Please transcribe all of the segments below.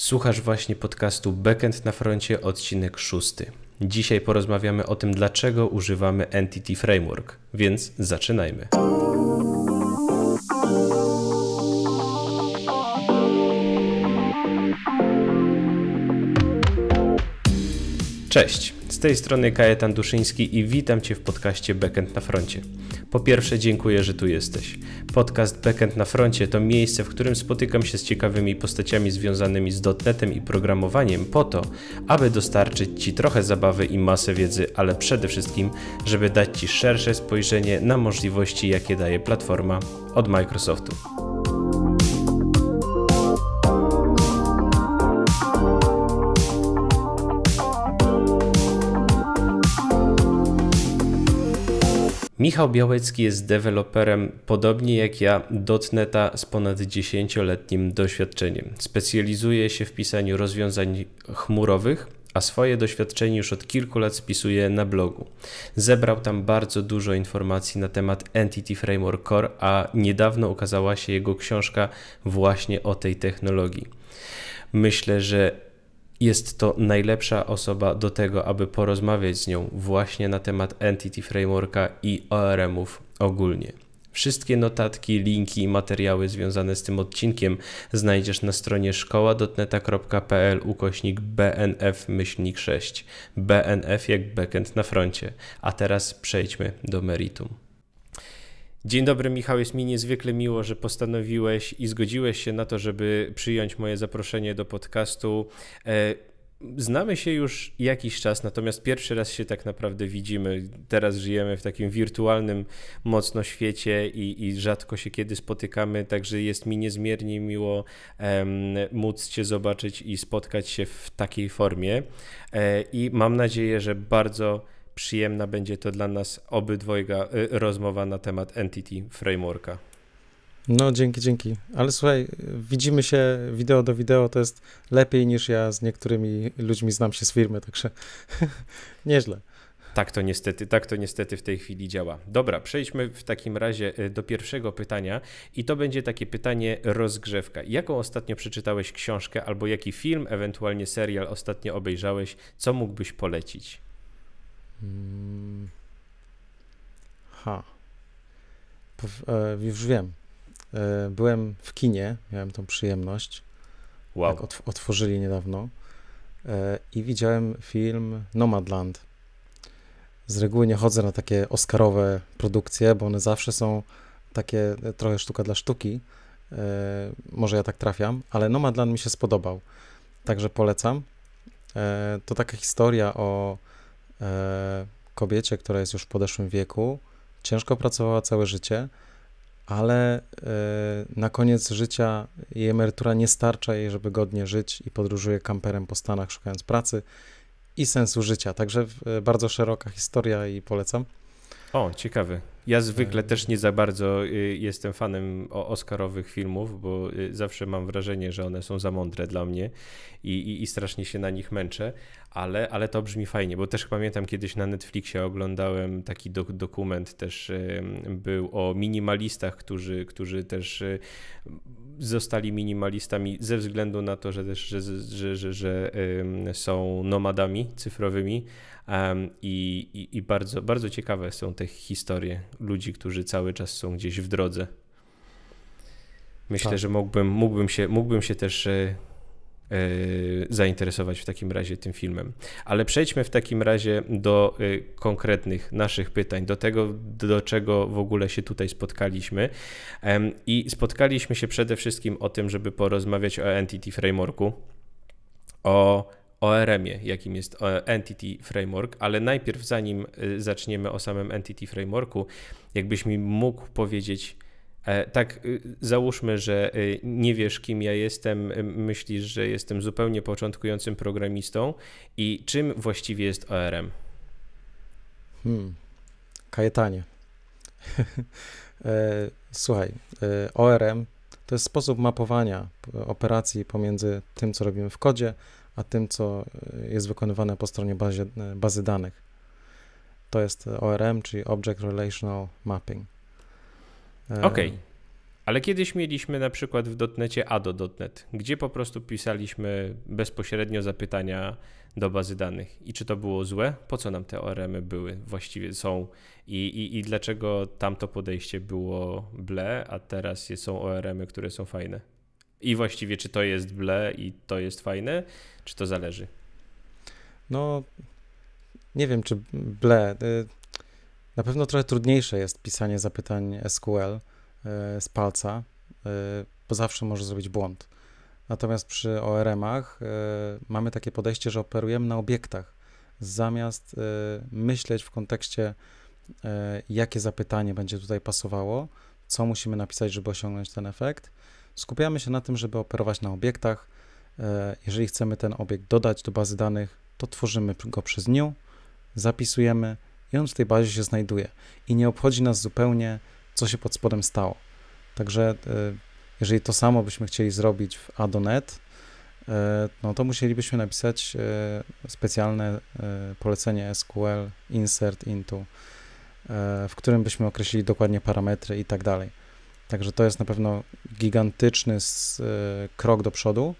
Słuchasz właśnie podcastu Backend na froncie, odcinek 6. Dzisiaj porozmawiamy o tym, dlaczego używamy Entity Framework, więc zaczynajmy. Cześć, z tej strony Kajetan Duszyński i witam Cię w podcaście Backend na Froncie. Po pierwsze, dziękuję, że tu jesteś. Podcast Backend na Froncie to miejsce, w którym spotykam się z ciekawymi postaciami związanymi z dotnetem i programowaniem po to, aby dostarczyć Ci trochę zabawy i masę wiedzy, ale przede wszystkim, żeby dać Ci szersze spojrzenie na możliwości, jakie daje platforma od Microsoftu. Michał Białecki jest deweloperem, podobnie jak ja, dotneta z ponad 10-letnim doświadczeniem. Specjalizuje się w pisaniu rozwiązań chmurowych, a swoje doświadczenie już od kilku lat spisuje na blogu. Zebrał tam bardzo dużo informacji na temat Entity Framework Core, a niedawno ukazała się jego książka właśnie o tej technologii. Myślę, że jest to najlepsza osoba do tego, aby porozmawiać z nią właśnie na temat Entity Frameworka i ORM-ów ogólnie. Wszystkie notatki, linki i materiały związane z tym odcinkiem znajdziesz na stronie szkoła.neta.pl ukośnik bnf-6. BNF jak backend na froncie. A teraz przejdźmy do meritum. Dzień dobry, Michał. Jest mi niezwykle miło, że postanowiłeś i zgodziłeś się na to, żeby przyjąć moje zaproszenie do podcastu. E, znamy się już jakiś czas, natomiast pierwszy raz się tak naprawdę widzimy. Teraz żyjemy w takim wirtualnym mocno świecie i, i rzadko się kiedy spotykamy, także jest mi niezmiernie miło um, móc Cię zobaczyć i spotkać się w takiej formie. E, I mam nadzieję, że bardzo przyjemna będzie to dla nas obydwojga y, rozmowa na temat Entity Frameworka. No, dzięki, dzięki. Ale słuchaj, widzimy się wideo do wideo, to jest lepiej niż ja z niektórymi ludźmi znam się z firmy, także nieźle. Tak to niestety, tak to niestety w tej chwili działa. Dobra, przejdźmy w takim razie y, do pierwszego pytania i to będzie takie pytanie rozgrzewka. Jaką ostatnio przeczytałeś książkę albo jaki film, ewentualnie serial ostatnio obejrzałeś, co mógłbyś polecić? Mm. Ha. E, już wiem. E, byłem w kinie, miałem tą przyjemność. Wow. Jak otw otworzyli niedawno. E, I widziałem film Nomadland. Z reguły nie chodzę na takie Oscarowe produkcje, bo one zawsze są takie trochę sztuka dla sztuki. Może ja tak trafiam, ale Nomadland mi się spodobał. Także polecam. To taka historia o E, kobiecie, która jest już w podeszłym wieku, ciężko pracowała całe życie, ale e, na koniec życia jej emerytura nie starcza jej, żeby godnie żyć i podróżuje kamperem po Stanach szukając pracy i sensu życia. Także e, bardzo szeroka historia i polecam. O, ciekawy. Ja zwykle tak. też nie za bardzo y, jestem fanem oscarowych filmów, bo y, zawsze mam wrażenie, że one są za mądre dla mnie i, i, i strasznie się na nich męczę, ale, ale to brzmi fajnie, bo też pamiętam kiedyś na Netflixie oglądałem taki dokument też był o minimalistach, którzy, którzy też y, zostali minimalistami ze względu na to, że też że, że, że, że są nomadami cyfrowymi i, i, i, bardzo, bardzo ciekawe są te historie ludzi, którzy cały czas są gdzieś w drodze. Myślę, tak. że mógłbym, mógłbym, się, mógłbym się też e, E, zainteresować w takim razie tym filmem. Ale przejdźmy w takim razie do e, konkretnych naszych pytań, do tego, do czego w ogóle się tutaj spotkaliśmy. I spotkaliśmy się przede wszystkim o tym, żeby porozmawiać o Entity Frameworku, o ORM-ie, jakim jest e, Entity Framework, ale najpierw zanim zaczniemy o samym Entity Frameworku, jakbyś mi mógł powiedzieć, E, tak, y, załóżmy, że y, nie wiesz, kim ja jestem, y, myślisz, że jestem zupełnie początkującym programistą i czym właściwie jest ORM? Hmm. Kajetanie. E, słuchaj, e, ORM to jest sposób mapowania operacji pomiędzy tym, co robimy w kodzie, a tym, co jest wykonywane po stronie bazie, bazy danych. To jest ORM, czyli Object Relational Mapping. Okej. Okay. Ale kiedyś mieliśmy na przykład w dotnecie ado.net, gdzie po prostu pisaliśmy bezpośrednio zapytania do bazy danych. I czy to było złe? Po co nam te ORM-y były właściwie są? I, i, i dlaczego tamto podejście było ble, a teraz są ORM-y, które są fajne? I właściwie czy to jest ble i to jest fajne, czy to zależy? No, nie wiem, czy ble. Y, na pewno trochę trudniejsze jest pisanie zapytań SQL e, z palca, e, bo zawsze może zrobić błąd. Natomiast przy ORM-ach e, mamy takie podejście, że operujemy na obiektach, zamiast myśleć w kontekście, jakie zapytanie będzie tutaj pasowało, co musimy napisać, żeby osiągnąć ten efekt. Skupiamy się na tym, żeby operować na obiektach. Jeżeli chcemy ten obiekt dodać do bazy danych, to tworzymy go przez nią, zapisujemy, i on w tej bazie się znajduje. I nie obchodzi nas zupełnie, co się pod spodem stało. Także e, jeżeli to samo byśmy chcieli zrobić w Adonet, e, no to musielibyśmy napisać e, specjalne polecenie SQL insert into, w którym byśmy określili dokładnie parametry i tak dalej. Także to jest na pewno gigantyczny krok do przodu,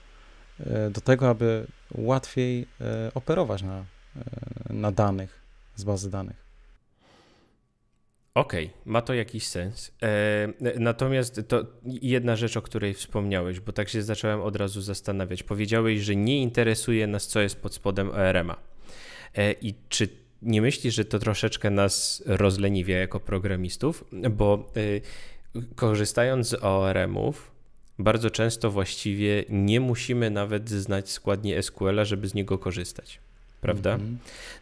do tego, aby łatwiej operować na, na danych z bazy danych. Okej, okay, ma to jakiś sens. E, natomiast to jedna rzecz, o której wspomniałeś, bo tak się zacząłem od razu zastanawiać. Powiedziałeś, że nie interesuje nas, co jest pod spodem ORM-a. E, I czy nie myślisz, że to troszeczkę nas rozleniwia jako programistów? Bo e, korzystając z ORM-ów, bardzo często właściwie nie musimy nawet znać składni SQL-a, żeby z niego korzystać prawda? Mm -hmm.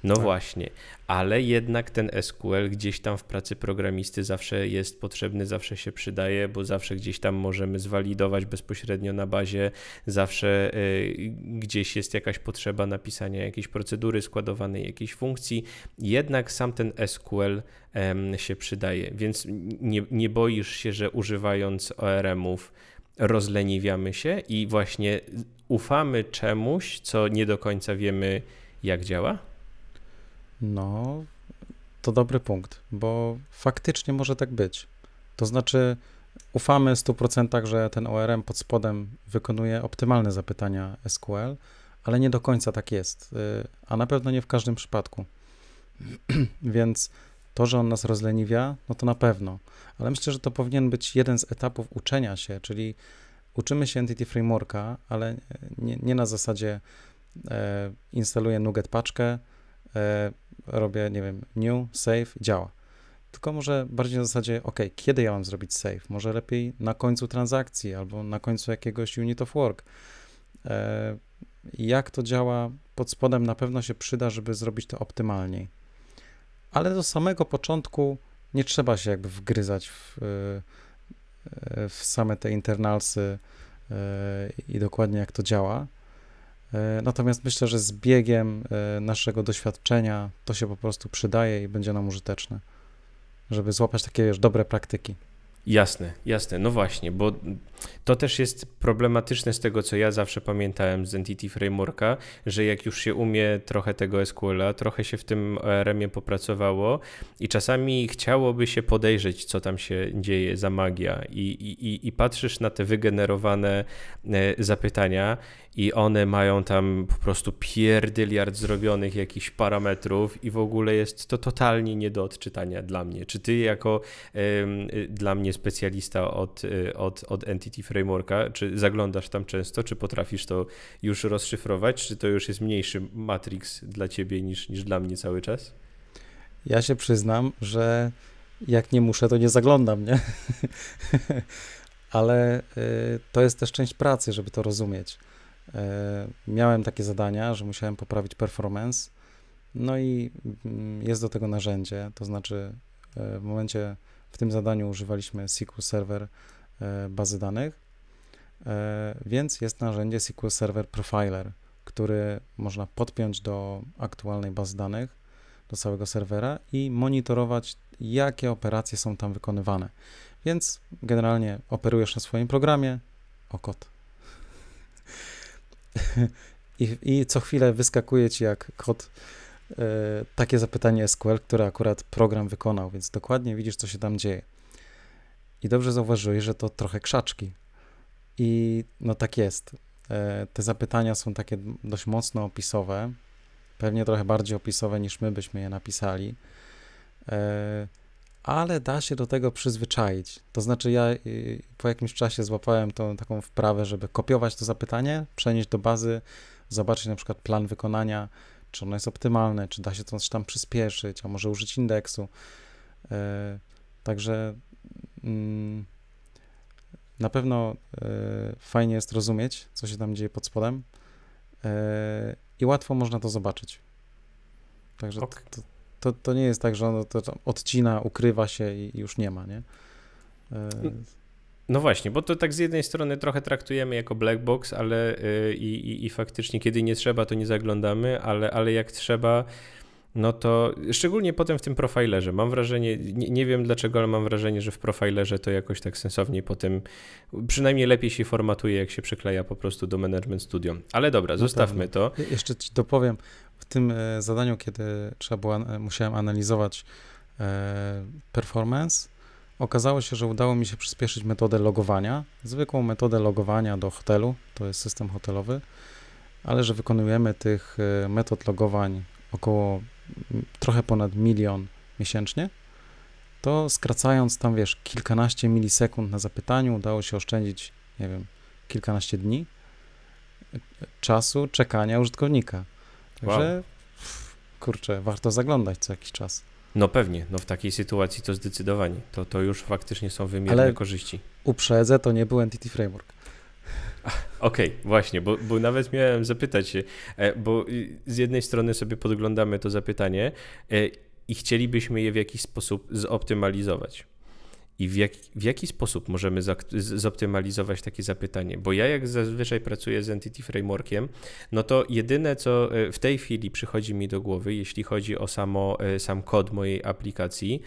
No tak. właśnie, ale jednak ten SQL gdzieś tam w pracy programisty zawsze jest potrzebny, zawsze się przydaje, bo zawsze gdzieś tam możemy zwalidować bezpośrednio na bazie, zawsze y, gdzieś jest jakaś potrzeba napisania jakiejś procedury składowanej, jakiejś funkcji, jednak sam ten SQL y, się przydaje, więc nie, nie boisz się, że używając ORM-ów rozleniwiamy się i właśnie ufamy czemuś, co nie do końca wiemy, jak działa? No, to dobry punkt, bo faktycznie może tak być. To znaczy, ufamy 100%, że ten ORM pod spodem wykonuje optymalne zapytania SQL, ale nie do końca tak jest, y, a na pewno nie w każdym przypadku. Więc to, że on nas rozleniwia, no to na pewno, ale myślę, że to powinien być jeden z etapów uczenia się, czyli uczymy się Entity Frameworka, ale nie, nie na zasadzie E, instaluję NuGet paczkę, e, robię, nie wiem, new, save, działa. Tylko może bardziej na zasadzie, ok, kiedy ja mam zrobić save? Może lepiej na końcu transakcji albo na końcu jakiegoś unit of work. E, jak to działa pod spodem, na pewno się przyda, żeby zrobić to optymalniej. Ale do samego początku nie trzeba się jakby wgryzać w, w same te internalsy i dokładnie jak to działa. E, natomiast myślę, że z biegiem e, naszego doświadczenia to się po prostu przydaje i będzie nam użyteczne, żeby złapać takie już dobre praktyki. Jasne, jasne, no właśnie, bo to też jest problematyczne z tego, co ja zawsze pamiętałem z Entity Frameworka, że jak już się umie trochę tego SQL-a, trochę się w tym ORM-ie popracowało i czasami chciałoby się podejrzeć, co tam się dzieje za magia i, i, i patrzysz na te wygenerowane e, zapytania i one mają tam po prostu pierdyliard zrobionych jakichś parametrów i w ogóle jest to totalnie nie do odczytania dla mnie. Czy ty jako y, dla mnie specjalista od, y, od, od Entity Frameworka, czy zaglądasz tam często, czy potrafisz to już rozszyfrować, czy to już jest mniejszy matrix dla ciebie niż, niż dla mnie cały czas? Ja się przyznam, że jak nie muszę, to nie zaglądam, nie? Ale y, to jest też część pracy, żeby to rozumieć. E, miałem takie zadania, że musiałem poprawić performance. No i mm, jest do tego narzędzie, to znaczy e, w momencie w tym zadaniu używaliśmy SQL Server e, bazy danych, więc jest narzędzie SQL Server Profiler, który można podpiąć do aktualnej bazy danych, do całego serwera i monitorować, jakie operacje są tam wykonywane. Więc generalnie operujesz na swoim programie, okot. I, I co chwilę wyskakuje ci jak kod y, e, takie zapytanie SQL, które akurat program wykonał, więc dokładnie widzisz, co się tam dzieje. I dobrze zauważyłeś, że to trochę krzaczki. I no tak jest. E, te zapytania są takie dość mocno opisowe, pewnie trochę bardziej opisowe niż my byśmy je napisali. Y, ale da się do tego przyzwyczaić. To znaczy, ja y, po jakimś czasie złapałem tą taką wprawę, żeby kopiować to zapytanie, przenieść do bazy, zobaczyć na przykład plan wykonania, czy ono jest optymalne, czy da się coś tam przyspieszyć, a może użyć indeksu. E, także mm, na pewno e, fajnie jest rozumieć, co się tam dzieje pod spodem e, i łatwo można to zobaczyć. Także okay. to, to, to nie jest tak, że ono to odcina, ukrywa się i już nie ma, nie? E, no właśnie, bo to tak z jednej strony trochę traktujemy jako black box, ale y, i, i, i faktycznie kiedy nie trzeba, to nie zaglądamy, ale, ale jak trzeba, no to szczególnie potem w tym profilerze. Mam wrażenie, nie, nie, wiem dlaczego, ale mam wrażenie, że w profilerze to jakoś tak sensowniej potem, przynajmniej lepiej się formatuje, jak się przykleja po prostu do Management Studio. Ale dobra, no zostawmy tak. to. Jeszcze ci dopowiem, w tym e, zadaniu, kiedy trzeba było, e, musiałem analizować e, performance, okazało się, że udało mi się przyspieszyć metodę logowania, zwykłą metodę logowania do hotelu, to jest system hotelowy, ale że wykonujemy tych metod logowań około trochę ponad milion miesięcznie, to skracając tam, wiesz, kilkanaście milisekund na zapytaniu, udało się oszczędzić, nie wiem, kilkanaście dni e, czasu czekania użytkownika. Także, wow. kurczę, warto zaglądać co jakiś czas. No pewnie, no w takiej sytuacji to zdecydowanie. To, to już faktycznie są wymierne Ale korzyści. Uprzedzę, to nie był Entity Framework. Okej, okay, właśnie, bo, bo nawet miałem zapytać się, e, bo z jednej strony sobie podglądamy to zapytanie e, i chcielibyśmy je w jakiś sposób zoptymalizować. I w, jak, w jaki sposób możemy zoptymalizować takie zapytanie? Bo ja, jak zazwyczaj pracuję z Entity Frameworkiem, no to jedyne, co e, w tej chwili przychodzi mi do głowy, jeśli chodzi o samo, sam kod mojej aplikacji,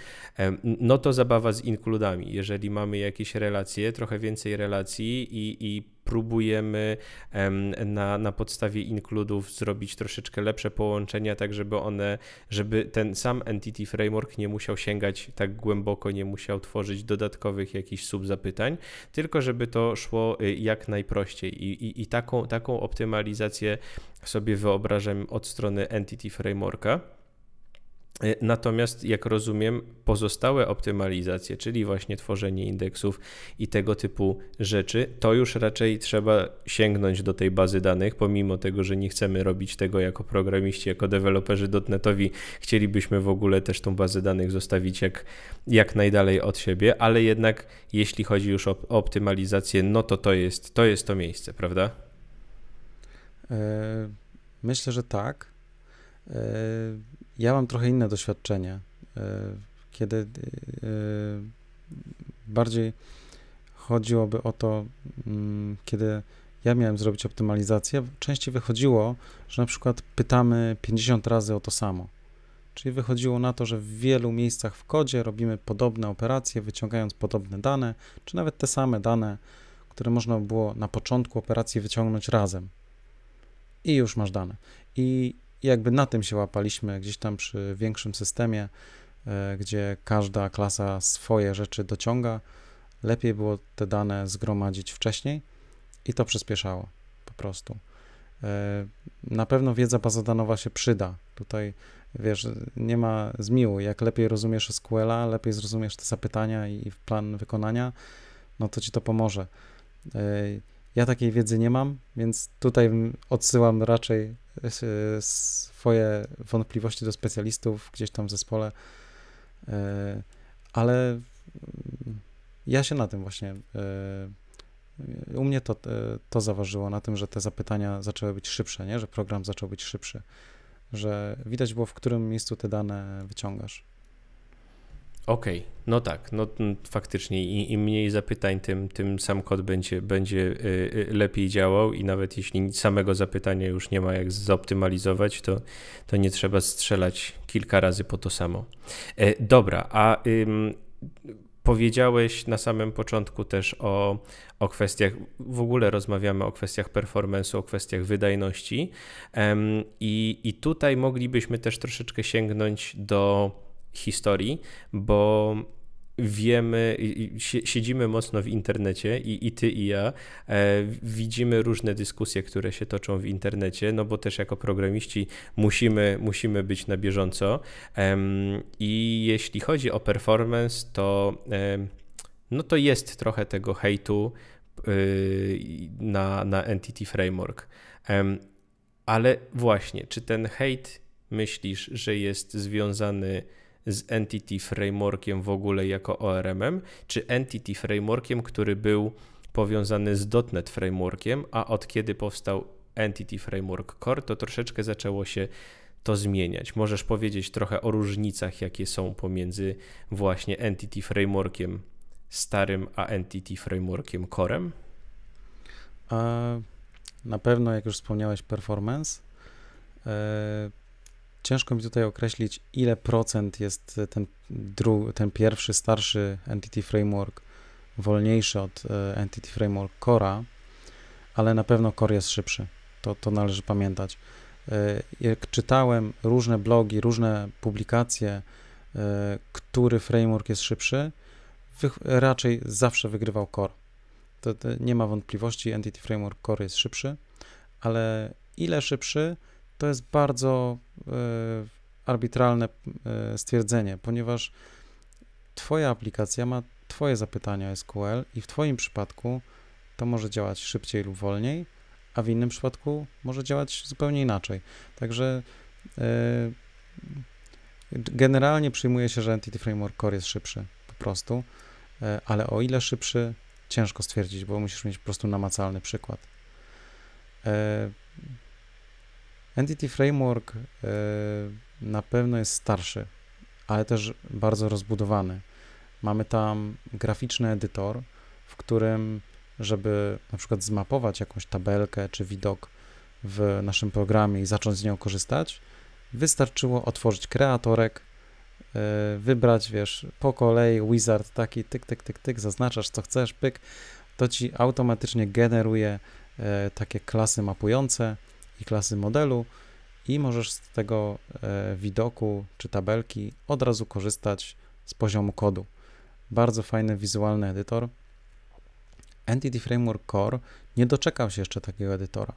no to zabawa z inkludami. Jeżeli mamy jakieś relacje, trochę więcej relacji i, i próbujemy na, na podstawie inkludów zrobić troszeczkę lepsze połączenia, tak żeby one, żeby ten sam Entity Framework nie musiał sięgać tak głęboko, nie musiał tworzyć dodatkowych jakichś subzapytań, tylko żeby to szło y, jak najprościej. I, i, i taką, taką optymalizację sobie wyobrażam od strony Entity Frameworka. E, natomiast, jak rozumiem, pozostałe optymalizacje, czyli właśnie tworzenie indeksów i tego typu rzeczy, to już raczej trzeba sięgnąć do tej bazy danych, pomimo tego, że nie chcemy robić tego jako programiści, jako deweloperzy dotnetowi. chcielibyśmy w ogóle też tą bazę danych zostawić jak, jak najdalej od siebie, ale jednak jeśli chodzi już o optymalizację, no to to jest to, jest to miejsce, prawda? E, myślę, że tak. E, ja mam trochę inne doświadczenie, e, kiedy e, bardziej chodziłoby o to, mm, kiedy ja miałem zrobić optymalizację, częściej wychodziło, że na przykład pytamy 50 razy o to samo. Czyli wychodziło na to, że w wielu miejscach w kodzie robimy podobne operacje, wyciągając podobne dane, czy nawet te same dane, które można było na początku operacji wyciągnąć razem. I już masz dane. I i jakby na tym się łapaliśmy gdzieś tam przy większym systemie, e, gdzie każda klasa swoje rzeczy dociąga. Lepiej było te dane zgromadzić wcześniej i to przyspieszało po prostu. E, na pewno wiedza bazodanowa się przyda. Tutaj wiesz, nie ma zmiłu. Jak lepiej rozumiesz SQL-a, lepiej zrozumiesz te zapytania i, i plan wykonania, no to ci to pomoże. E, ja takiej wiedzy nie mam, więc tutaj odsyłam raczej swoje wątpliwości do specjalistów gdzieś tam w zespole, e, ale mm, ja się na tym właśnie e, u mnie to, e, to zaważyło na tym, że te zapytania zaczęły być szybsze, nie? że program zaczął być szybszy, że widać było, w którym miejscu te dane wyciągasz. Okej, okay. no tak, no faktycznie im mniej zapytań, tym, tym sam kod będzie, będzie y, y, lepiej działał i nawet jeśli samego zapytania już nie ma jak zoptymalizować, to, to nie trzeba strzelać kilka razy po to samo. E, dobra, a powiedziałeś na samym początku też o, o kwestiach, w ogóle rozmawiamy o kwestiach performance'u, o kwestiach wydajności i, i tutaj moglibyśmy też troszeczkę sięgnąć do historii, bo wiemy, siedzimy mocno w internecie i, i ty i ja e, widzimy różne dyskusje, które się toczą w internecie, no bo też jako programiści musimy, musimy być na bieżąco e, i jeśli chodzi o performance, to e, no to jest trochę tego hejtu y, na, na Entity Framework. Ale właśnie, czy ten hejt myślisz, że jest związany z Entity Frameworkiem w ogóle jako ORM-em, czy Entity Frameworkiem, który był powiązany z .NET Frameworkiem, a od kiedy powstał Entity Framework Core, to troszeczkę zaczęło się to zmieniać. Możesz powiedzieć trochę o różnicach, jakie są pomiędzy właśnie Entity Frameworkiem starym, a Entity Frameworkiem Corem? E, na pewno, jak już wspomniałeś, performance. E, Ciężko mi tutaj określić, ile procent jest e, ten, dru, ten pierwszy, starszy Entity Framework wolniejszy od e, Entity Framework Core'a, ale na pewno Core jest szybszy. To, to należy pamiętać. E, jak czytałem różne blogi, różne publikacje, który framework jest szybszy, raczej zawsze wygrywał Core. To, to nie ma wątpliwości, Entity Framework Core jest szybszy, ale ile szybszy, to jest bardzo e, arbitralne e, stwierdzenie, ponieważ Twoja aplikacja ma Twoje zapytania SQL i w Twoim przypadku to może działać szybciej lub wolniej, a w innym przypadku może działać zupełnie inaczej. Także e, generalnie przyjmuje się, że Entity Framework Core jest szybszy po prostu, ale o ile szybszy, ciężko stwierdzić, bo musisz mieć po prostu namacalny przykład. Entity Framework e, na pewno jest starszy, ale też bardzo rozbudowany. Mamy tam graficzny edytor, w którym, żeby na przykład zmapować jakąś tabelkę czy widok w naszym programie i zacząć z nią korzystać, wystarczyło otworzyć kreatorek, e, wybrać, wiesz, po kolei wizard taki, tyk, tyk, tyk, tyk, zaznaczasz co chcesz, pyk, to ci automatycznie generuje e, takie klasy mapujące, i klasy modelu i możesz z tego e, widoku czy tabelki od razu korzystać z poziomu kodu. Bardzo fajny wizualny edytor. Entity Framework Core nie doczekał się jeszcze takiego edytora.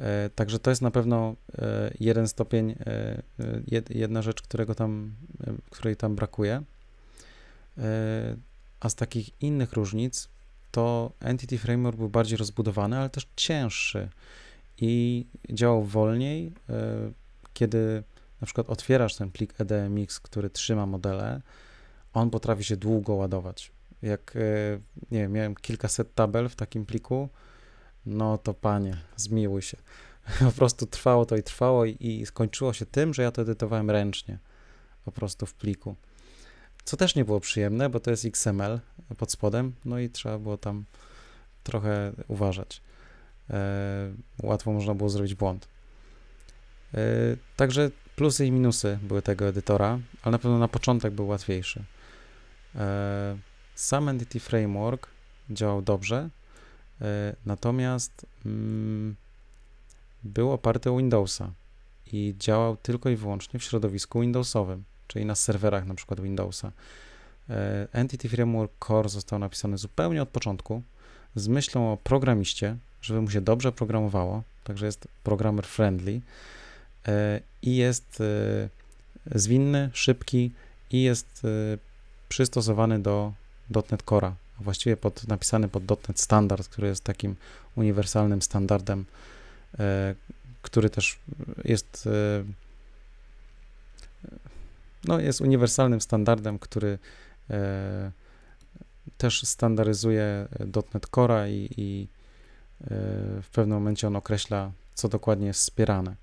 E, także to jest na pewno e, jeden stopień, jedna rzecz, którego tam, której tam brakuje. A z takich innych różnic to Entity Framework był bardziej rozbudowany, ale też cięższy i działał wolniej, e, kiedy na przykład otwierasz ten plik EDMX, który trzyma modele, on potrafi się długo ładować. Jak, e, nie wiem, miałem kilkaset tabel w takim pliku, no to panie, zmiłuj się. Po prostu trwało to i trwało i, i skończyło się tym, że ja to edytowałem ręcznie, po prostu w pliku. Co też nie było przyjemne, bo to jest XML pod spodem, no i trzeba było tam trochę uważać. E, łatwo można było zrobić błąd. E, także plusy i minusy były tego edytora, ale na pewno na początek był łatwiejszy. E, sam Entity Framework działał dobrze, natomiast mm, był oparty o Windowsa i działał tylko i wyłącznie w środowisku Windowsowym, czyli na serwerach na przykład Windowsa. Entity Framework Core został napisany zupełnie od początku z myślą o programiście, żeby mu się dobrze programowało, także jest programmer friendly e, i jest e, zwinny, szybki i jest e, przystosowany do .NET Core'a, a właściwie pod, napisany pod .NET Standard, który jest takim uniwersalnym standardem, który też jest no, jest uniwersalnym standardem, który też standaryzuje .NET Core'a i, i w pewnym momencie on określa, co dokładnie jest wspierane.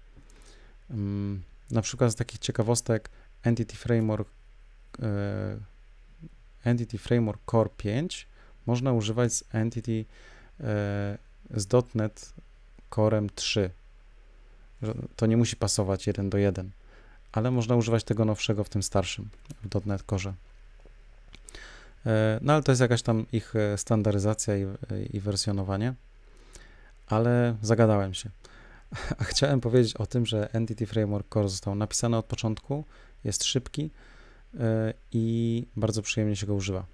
Mm, na przykład z takich ciekawostek Entity Framework, e, Entity Framework Core 5 można używać z Entity e, z .NET Corem 3. To nie musi pasować 1 do 1, ale można używać tego nowszego w tym starszym w .NET Core. E, no ale to jest jakaś tam ich standaryzacja i, i wersjonowanie ale zagadałem się. A chciałem powiedzieć o tym, że Entity Framework Core został napisany od początku, jest szybki e, i bardzo przyjemnie się go używa.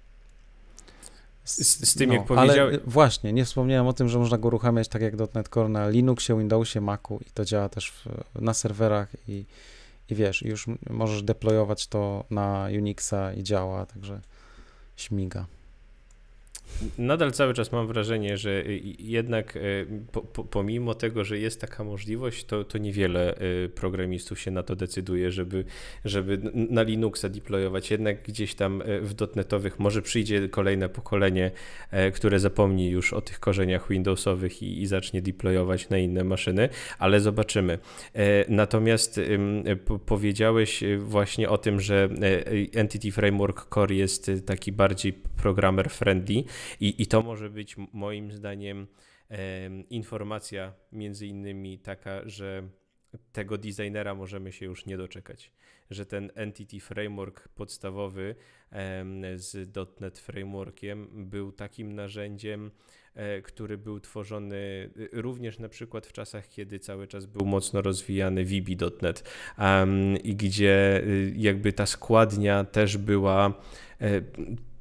Z, z tym, no, jak powiedziałem. E, właśnie, nie wspomniałem o tym, że można go uruchamiać tak jak .NET Core na Linuxie, Windowsie, Macu i to działa też w, na serwerach i, i wiesz, już możesz deployować to na Unixa i działa, także śmiga nadal cały czas mam wrażenie, że y, y, jednak y, po, po, pomimo tego, że jest taka możliwość, to, to niewiele programistów się na to decyduje, żeby, żeby na Linuxa deployować. Jednak gdzieś tam w dotnetowych może przyjdzie kolejne pokolenie, e, które zapomni już o tych korzeniach Windowsowych i, i zacznie deployować na inne maszyny, ale zobaczymy. E, natomiast powiedziałeś właśnie o tym, że e, Entity Framework Core jest taki bardziej programmer friendly i, i to może być moim zdaniem informacja między innymi taka, że tego designera możemy się już nie doczekać, że ten Entity Framework podstawowy z .NET Frameworkiem był takim narzędziem, e, który był tworzony e, również na przykład w czasach, kiedy cały czas był mocno rozwijany VB.NET i gdzie y, jakby ta składnia też była e,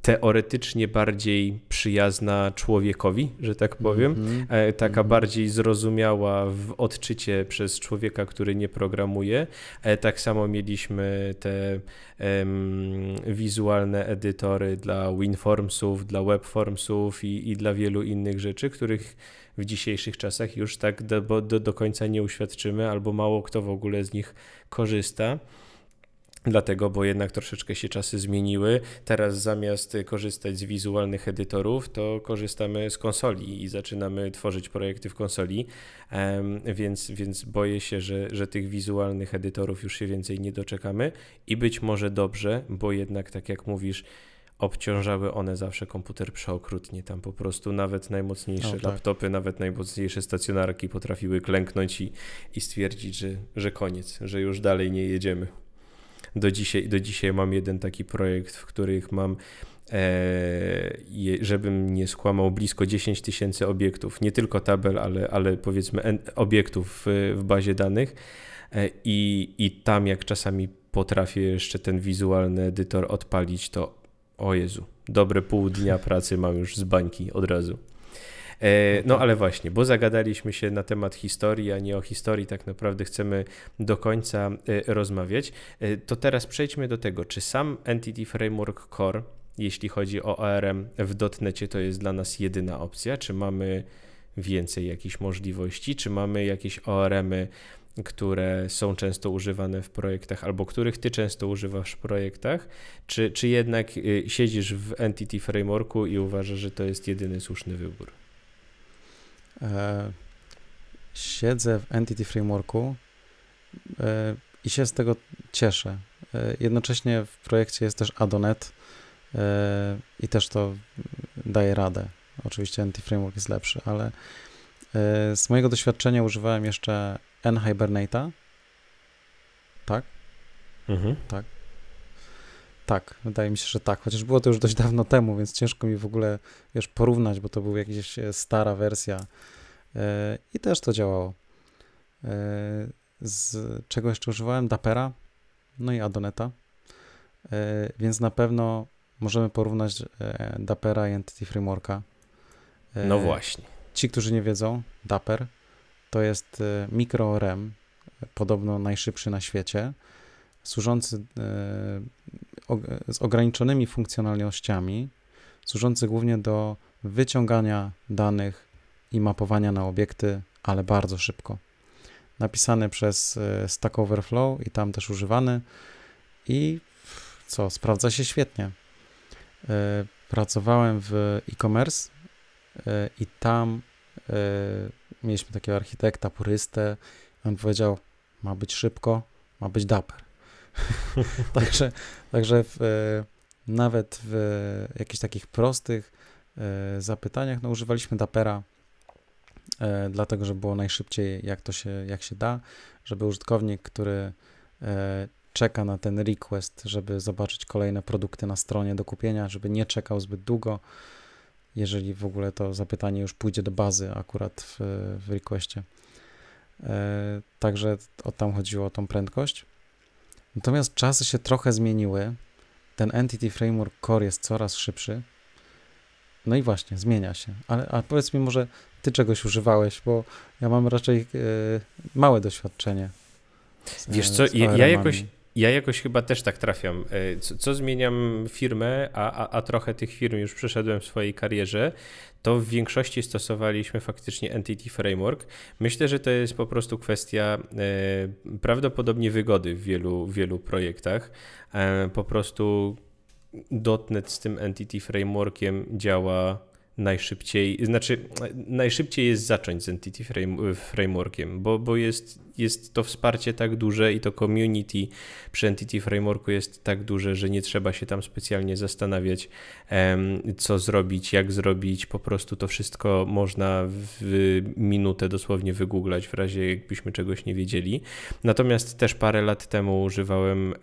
teoretycznie bardziej przyjazna człowiekowi, że tak powiem, mm -hmm. taka mm -hmm. bardziej zrozumiała w odczycie przez człowieka, który nie programuje. E, tak samo mieliśmy te um, wizualne edytory dla WinFormsów, dla WebFormsów i, i dla wielu innych rzeczy, których w dzisiejszych czasach już tak do, do, do końca nie uświadczymy, albo mało kto w ogóle z nich korzysta. Dlatego, bo jednak troszeczkę się czasy zmieniły. Teraz zamiast korzystać z wizualnych edytorów, to korzystamy z konsoli i zaczynamy tworzyć projekty w konsoli, więc, więc boję się, że, że tych wizualnych edytorów już się więcej nie doczekamy i być może dobrze, bo jednak, tak jak mówisz, obciążały one zawsze komputer przeokrutnie. Tam po prostu nawet najmocniejsze no tak. laptopy, nawet najmocniejsze stacjonarki potrafiły klęknąć i, i stwierdzić, że, że koniec, że już dalej nie jedziemy do dzisiaj, do dzisiaj mam jeden taki projekt, w których mam e, żebym nie skłamał, blisko 10 tysięcy obiektów, nie tylko tabel, ale, ale powiedzmy obiektów w bazie danych. E, I, I tam, jak czasami potrafię jeszcze ten wizualny edytor odpalić, to o Jezu, dobre pół dnia pracy mam już z bańki od razu. E, no ale właśnie, bo zagadaliśmy się na temat historii, a nie o historii tak naprawdę chcemy do końca e, rozmawiać, e, to teraz przejdźmy do tego, czy sam Entity Framework Core, jeśli chodzi o ORM w dotnecie, to jest dla nas jedyna opcja, czy mamy więcej jakichś możliwości, czy mamy jakieś ORM-y, które są często używane w projektach, albo których ty często używasz w projektach, czy, czy jednak siedzisz w Entity Frameworku i uważasz, że to jest jedyny słuszny wybór? E, siedzę w Entity Frameworku e, i się z tego cieszę. E, jednocześnie w projekcie jest też Adonet i też to daje radę. Oczywiście Entity Framework jest lepszy, ale z mojego doświadczenia używałem jeszcze NHibernata. Tak? Mhm. Tak tak, wydaje mi się, że tak. Chociaż było to już dość dawno temu, więc ciężko mi w ogóle wiesz, porównać, bo to była jakaś e, stara wersja. E, I też to działało. E, z czego jeszcze używałem? Dapera, no i Adoneta. więc na pewno możemy porównać Dapera i Entity Frameworka. No właśnie. Ci, którzy nie wiedzą, Daper to jest mikro RAM, podobno najszybszy na świecie służący e, z ograniczonymi funkcjonalnościami, służący głównie do wyciągania danych i mapowania na obiekty, ale bardzo szybko. Napisany przez e, Stack Overflow i tam też używany. I co, sprawdza się świetnie. E, pracowałem w e-commerce i tam mieliśmy takiego architekta, purystę. On powiedział: Ma być szybko, ma być daper. także także w, e, nawet w jakichś takich prostych e, zapytaniach no, używaliśmy Dapera, e, dlatego że było najszybciej, jak to się, jak się da, żeby użytkownik, który czeka na ten request, żeby zobaczyć kolejne produkty na stronie do kupienia, żeby nie czekał zbyt długo, jeżeli w ogóle to zapytanie już pójdzie do bazy akurat w, w requestie. Także o tam chodziło o tą prędkość. Natomiast czasy się trochę zmieniły. Ten Entity Framework Core jest coraz szybszy. No i właśnie, zmienia się. Ale powiedz mi może, ty czegoś używałeś, bo ja mam raczej yy, małe doświadczenie. Z, Wiesz e, co, ja jakoś ja jakoś chyba też tak trafiam. E, co, co zmieniam firmę, a, a, a, trochę tych firm już przeszedłem w swojej karierze, to w większości stosowaliśmy faktycznie Entity Framework. Myślę, że to jest po prostu kwestia e, prawdopodobnie wygody w wielu, wielu projektach. E, po prostu dotnet z tym Entity Frameworkiem działa najszybciej, znaczy e, najszybciej jest zacząć z Entity frame, Frameworkiem, bo, bo jest jest to wsparcie tak duże i to community przy Entity Frameworku jest tak duże, że nie trzeba się tam specjalnie zastanawiać, co zrobić, jak zrobić. Po prostu to wszystko można w minutę dosłownie wygooglać, w razie jakbyśmy czegoś nie wiedzieli. Natomiast też parę lat temu używałem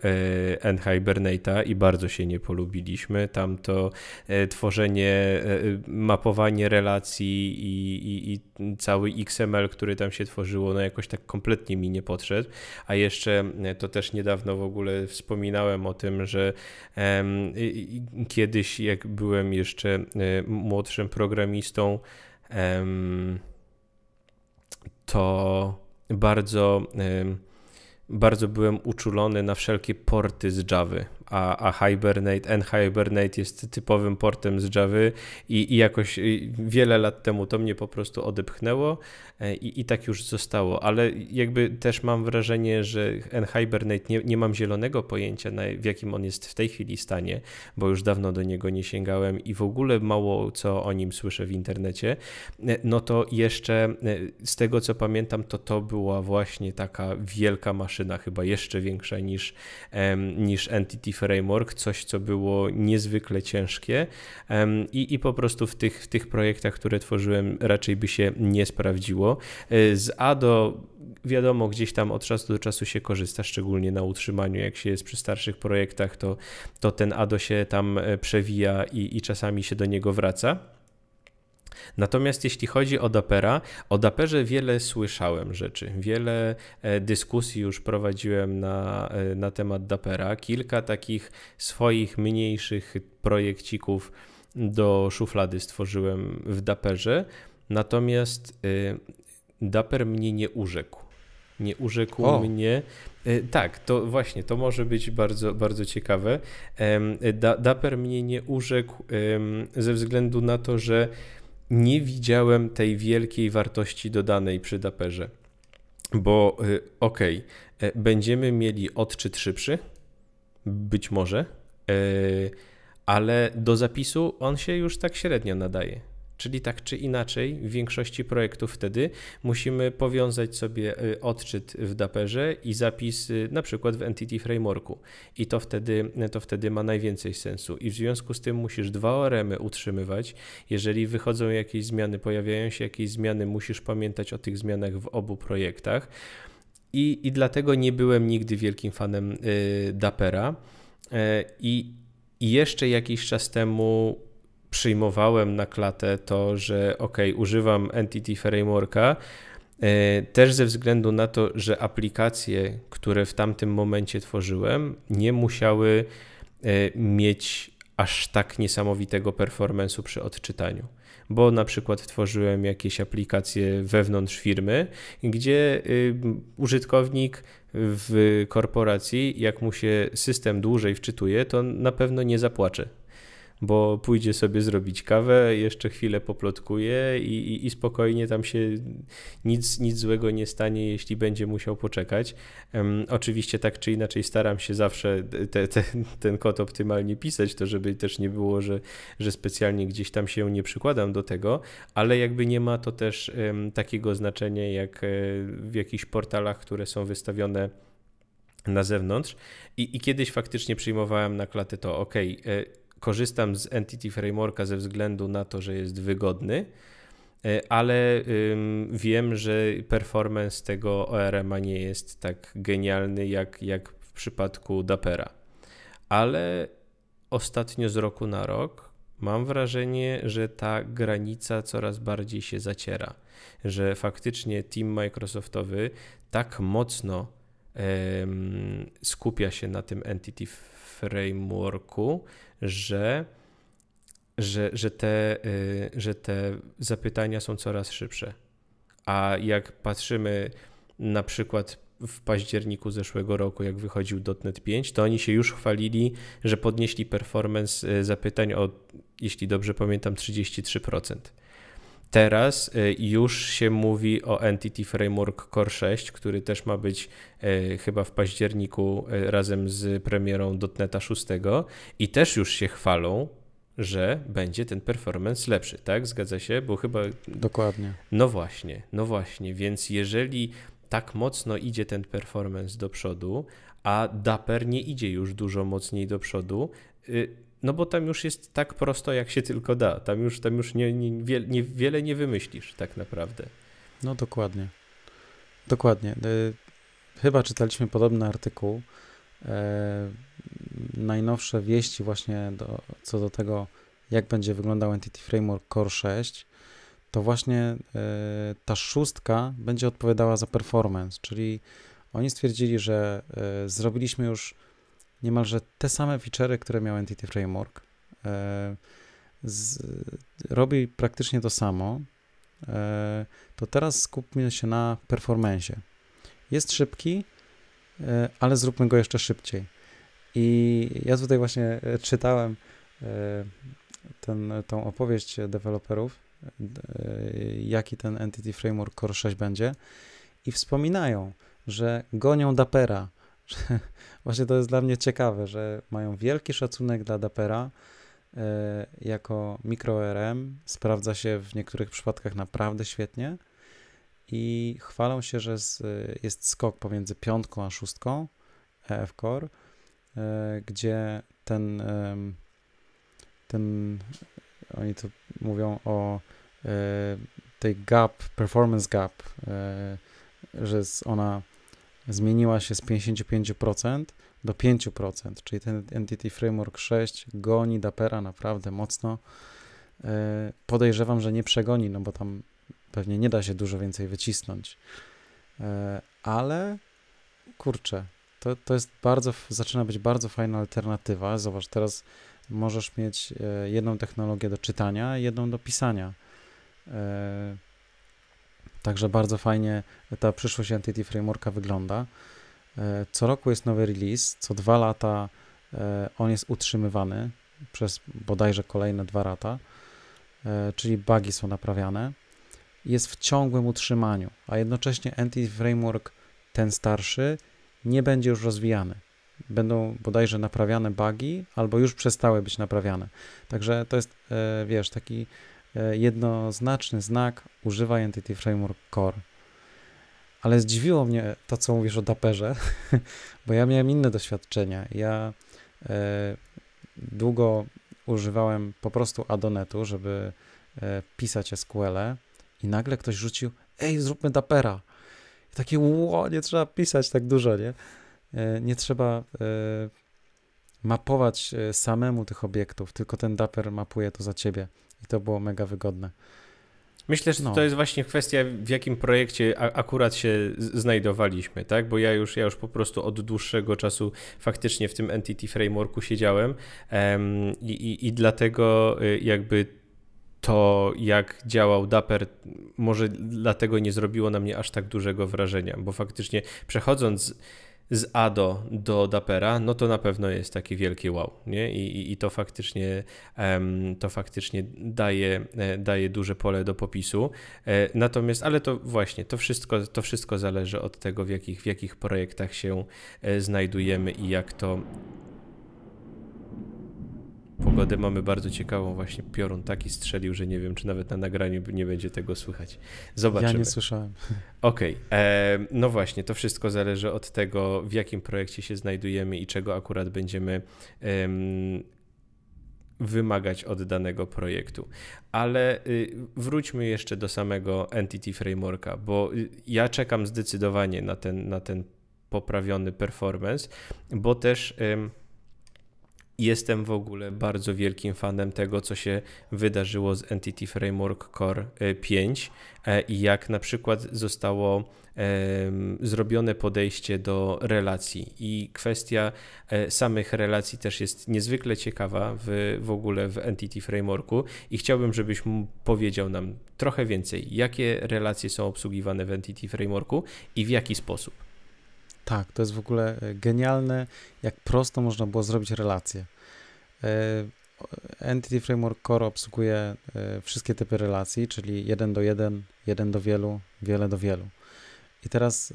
Enhibernate'a i bardzo się nie polubiliśmy. Tam to e, tworzenie, e, mapowanie relacji i, i, i cały XML, który tam się tworzyło, no jakoś tak kompletnie kompletnie mi nie podszedł. A jeszcze e, to też niedawno w ogóle wspominałem o tym, że kiedyś, jak byłem jeszcze e, młodszym programistą, to bardzo, bardzo byłem uczulony na wszelkie porty z Java a, a Hibernate, nhibernate jest typowym portem z Java i, i jakoś wiele lat temu to mnie po prostu odepchnęło e, i, i tak już zostało, ale jakby też mam wrażenie, że nhibernate nie, nie mam zielonego pojęcia na, w jakim on jest w tej chwili stanie, bo już dawno do niego nie sięgałem i w ogóle mało co o nim słyszę w internecie, e, no to jeszcze e, z tego co pamiętam, to to była właśnie taka wielka maszyna, chyba jeszcze większa niż, niż Entity framework, coś, co było niezwykle ciężkie i, i po prostu w tych, w tych projektach, które tworzyłem, raczej by się nie sprawdziło. E, z ado wiadomo, gdzieś tam od czasu do czasu się korzysta, szczególnie na utrzymaniu. Jak się jest przy starszych projektach, to, to ten ADO się tam e, przewija i, i czasami się do niego wraca. Natomiast jeśli chodzi o Dapera, o Daperze wiele słyszałem rzeczy, wiele e, dyskusji już prowadziłem na, e, na temat Dapera. Kilka takich swoich mniejszych projekcików do szuflady stworzyłem w Daperze, natomiast e, Daper mnie nie urzekł. Nie urzekł o. mnie. Tak, to właśnie, to może być bardzo, bardzo ciekawe. Daper mnie nie urzekł ze względu na to, że nie widziałem tej wielkiej wartości dodanej przy daperze. Bo y, okej, okay, e, będziemy mieli odczyt szybszy, być może, e, ale do zapisu on się już tak średnio nadaje. Czyli tak czy inaczej, w większości projektów wtedy musimy powiązać sobie y, odczyt w daperze i zapis y, na przykład w Entity Frameworku. I to wtedy, to wtedy ma najwięcej sensu. I w związku z tym musisz dwa oremy utrzymywać. Jeżeli wychodzą jakieś zmiany, pojawiają się jakieś zmiany, musisz pamiętać o tych zmianach w obu projektach. I, i dlatego nie byłem nigdy wielkim fanem yy, dapera. E, I jeszcze jakiś czas temu przyjmowałem na klatę to, że ok, używam Entity Frameworka, e, też ze względu na to, że aplikacje, które w tamtym momencie tworzyłem, nie musiały e, mieć aż tak niesamowitego performance'u przy odczytaniu. Bo na przykład tworzyłem jakieś aplikacje wewnątrz firmy, gdzie y, użytkownik w korporacji, jak mu się system dłużej wczytuje, to na pewno nie zapłacze bo pójdzie sobie zrobić kawę, jeszcze chwilę poplotkuje i, i, i, spokojnie tam się nic, nic złego nie stanie, jeśli będzie musiał poczekać. Um, oczywiście tak czy inaczej staram się zawsze te, te, ten kod optymalnie pisać, to żeby też nie było, że, że specjalnie gdzieś tam się nie przykładam do tego, ale jakby nie ma to też um, takiego znaczenia jak e, w jakichś portalach, które są wystawione na zewnątrz. I, I, kiedyś faktycznie przyjmowałem na klatę to, ok, korzystam z Entity Frameworka ze względu na to, że jest wygodny, e, ale wiem, że performance tego ORM-a nie jest tak genialny jak, jak w przypadku Dapera. Ale ostatnio z roku na rok mam wrażenie, że ta granica coraz bardziej się zaciera, że faktycznie team Microsoftowy tak mocno skupia się na tym Entity Frameworku, że, że, że, te, y, że te zapytania są coraz szybsze. A jak patrzymy na przykład w październiku zeszłego roku, jak wychodził .NET 5, to oni się już chwalili, że podnieśli performance y, zapytań o, jeśli dobrze pamiętam, 33%. Teraz y, już się mówi o Entity Framework Core 6, który też ma być y, chyba w październiku y, razem z premierą .dotneta 6 i też już się chwalą, że będzie ten performance lepszy, tak? Zgadza się? Bo chyba... Dokładnie. No właśnie, no właśnie, więc jeżeli tak mocno idzie ten performance do przodu, a Dapper nie idzie już dużo mocniej do przodu, no bo tam już jest tak prosto, jak się tylko da. Tam już, tam już nie, nie, nie wiele nie wymyślisz tak naprawdę. No dokładnie. Dokładnie. E, chyba czytaliśmy podobny artykuł. E, najnowsze wieści właśnie do, co do tego, jak będzie wyglądał Entity Framework Core 6, to właśnie e, ta szóstka będzie odpowiadała za performance, czyli oni stwierdzili, że zrobiliśmy już niemalże te same featurey, które miał Entity Framework. E, z, robi praktycznie to samo, e, to teraz skupmy się na performance. Jest szybki, e, ale zróbmy go jeszcze szybciej. I ja tutaj właśnie czytałem ten, tą opowieść deweloperów, jaki ten Entity Framework Core 6 będzie i wspominają, że gonią Dapera, Właśnie to jest dla mnie ciekawe, że mają wielki szacunek dla Dapera e, jako mikroRM. Sprawdza się w niektórych przypadkach naprawdę świetnie i chwalą się, że jest skok pomiędzy piątką a szóstką EF Core, gdzie ten, ten oni tu mówią o e, tej gap, performance gap, e, że jest ona zmieniła się z 55% do 5%, czyli ten Entity Framework 6 goni Dapera naprawdę mocno. E, podejrzewam, że nie przegoni, no bo tam pewnie nie da się dużo więcej wycisnąć. E, ale kurczę, to, to jest bardzo, zaczyna być bardzo fajna alternatywa. Zobacz, teraz możesz mieć e, jedną technologię do czytania, jedną do pisania. Także bardzo fajnie ta przyszłość Entity Frameworka wygląda. E, co roku jest nowy release, co dwa lata e, on jest utrzymywany przez bodajże kolejne dwa lata, e, czyli bugi są naprawiane. Jest w ciągłym utrzymaniu, a jednocześnie Entity Framework ten starszy nie będzie już rozwijany. Będą bodajże naprawiane bugi, albo już przestały być naprawiane. Także to jest, wiesz, taki E, jednoznaczny znak używa Entity Framework Core. Ale zdziwiło mnie to, co mówisz o daperze, bo ja miałem inne doświadczenia. Ja e, długo używałem po prostu Adonetu, żeby e, pisać SQL -e i nagle ktoś rzucił, ej, zróbmy dapera. I takie, ło, nie trzeba pisać tak dużo, nie? Nie trzeba mapować samemu tych obiektów, tylko ten daper mapuje to za ciebie. I to było mega wygodne. Myślę, że no. to jest właśnie kwestia, w jakim projekcie akurat się znajdowaliśmy, tak? Bo ja już, ja już po prostu od dłuższego czasu faktycznie w tym Entity Frameworku siedziałem um, i, i, i dlatego y, jakby to, jak działał Dapper, może dlatego nie zrobiło na mnie aż tak dużego wrażenia, bo faktycznie przechodząc. Z z ADO do Dapera, no to na pewno jest taki wielki wow, nie? I, i, i to faktycznie, to faktycznie daje, e, daje duże pole do popisu. E, natomiast, ale to właśnie, to wszystko, to wszystko zależy od tego, w jakich, w jakich projektach się e, znajdujemy i jak to Pogodę mamy bardzo ciekawą, właśnie piorun taki strzelił, że nie wiem, czy nawet na nagraniu nie będzie tego słychać. Zobaczymy. Ja nie słyszałem. Okej, okay. no właśnie, to wszystko zależy od tego, w jakim projekcie się znajdujemy i czego akurat będziemy em, wymagać od danego projektu. Ale y, wróćmy jeszcze do samego Entity Frameworka, bo y, ja czekam zdecydowanie na ten, na ten poprawiony performance, bo też... Em, Jestem w ogóle bardzo wielkim fanem tego, co się wydarzyło z Entity Framework Core 5 e, e, i jak na przykład zostało zrobione podejście do relacji i kwestia e, samych relacji też jest niezwykle ciekawa w, w ogóle w Entity Frameworku i chciałbym, żebyś powiedział nam trochę więcej, jakie relacje są obsługiwane w Entity Frameworku i w jaki sposób. Tak, to jest w ogóle e, genialne, jak prosto można było zrobić relacje. E, Entity Framework Core obsługuje e, wszystkie typy relacji, czyli 1 do 1, 1 do wielu, wiele do wielu. I teraz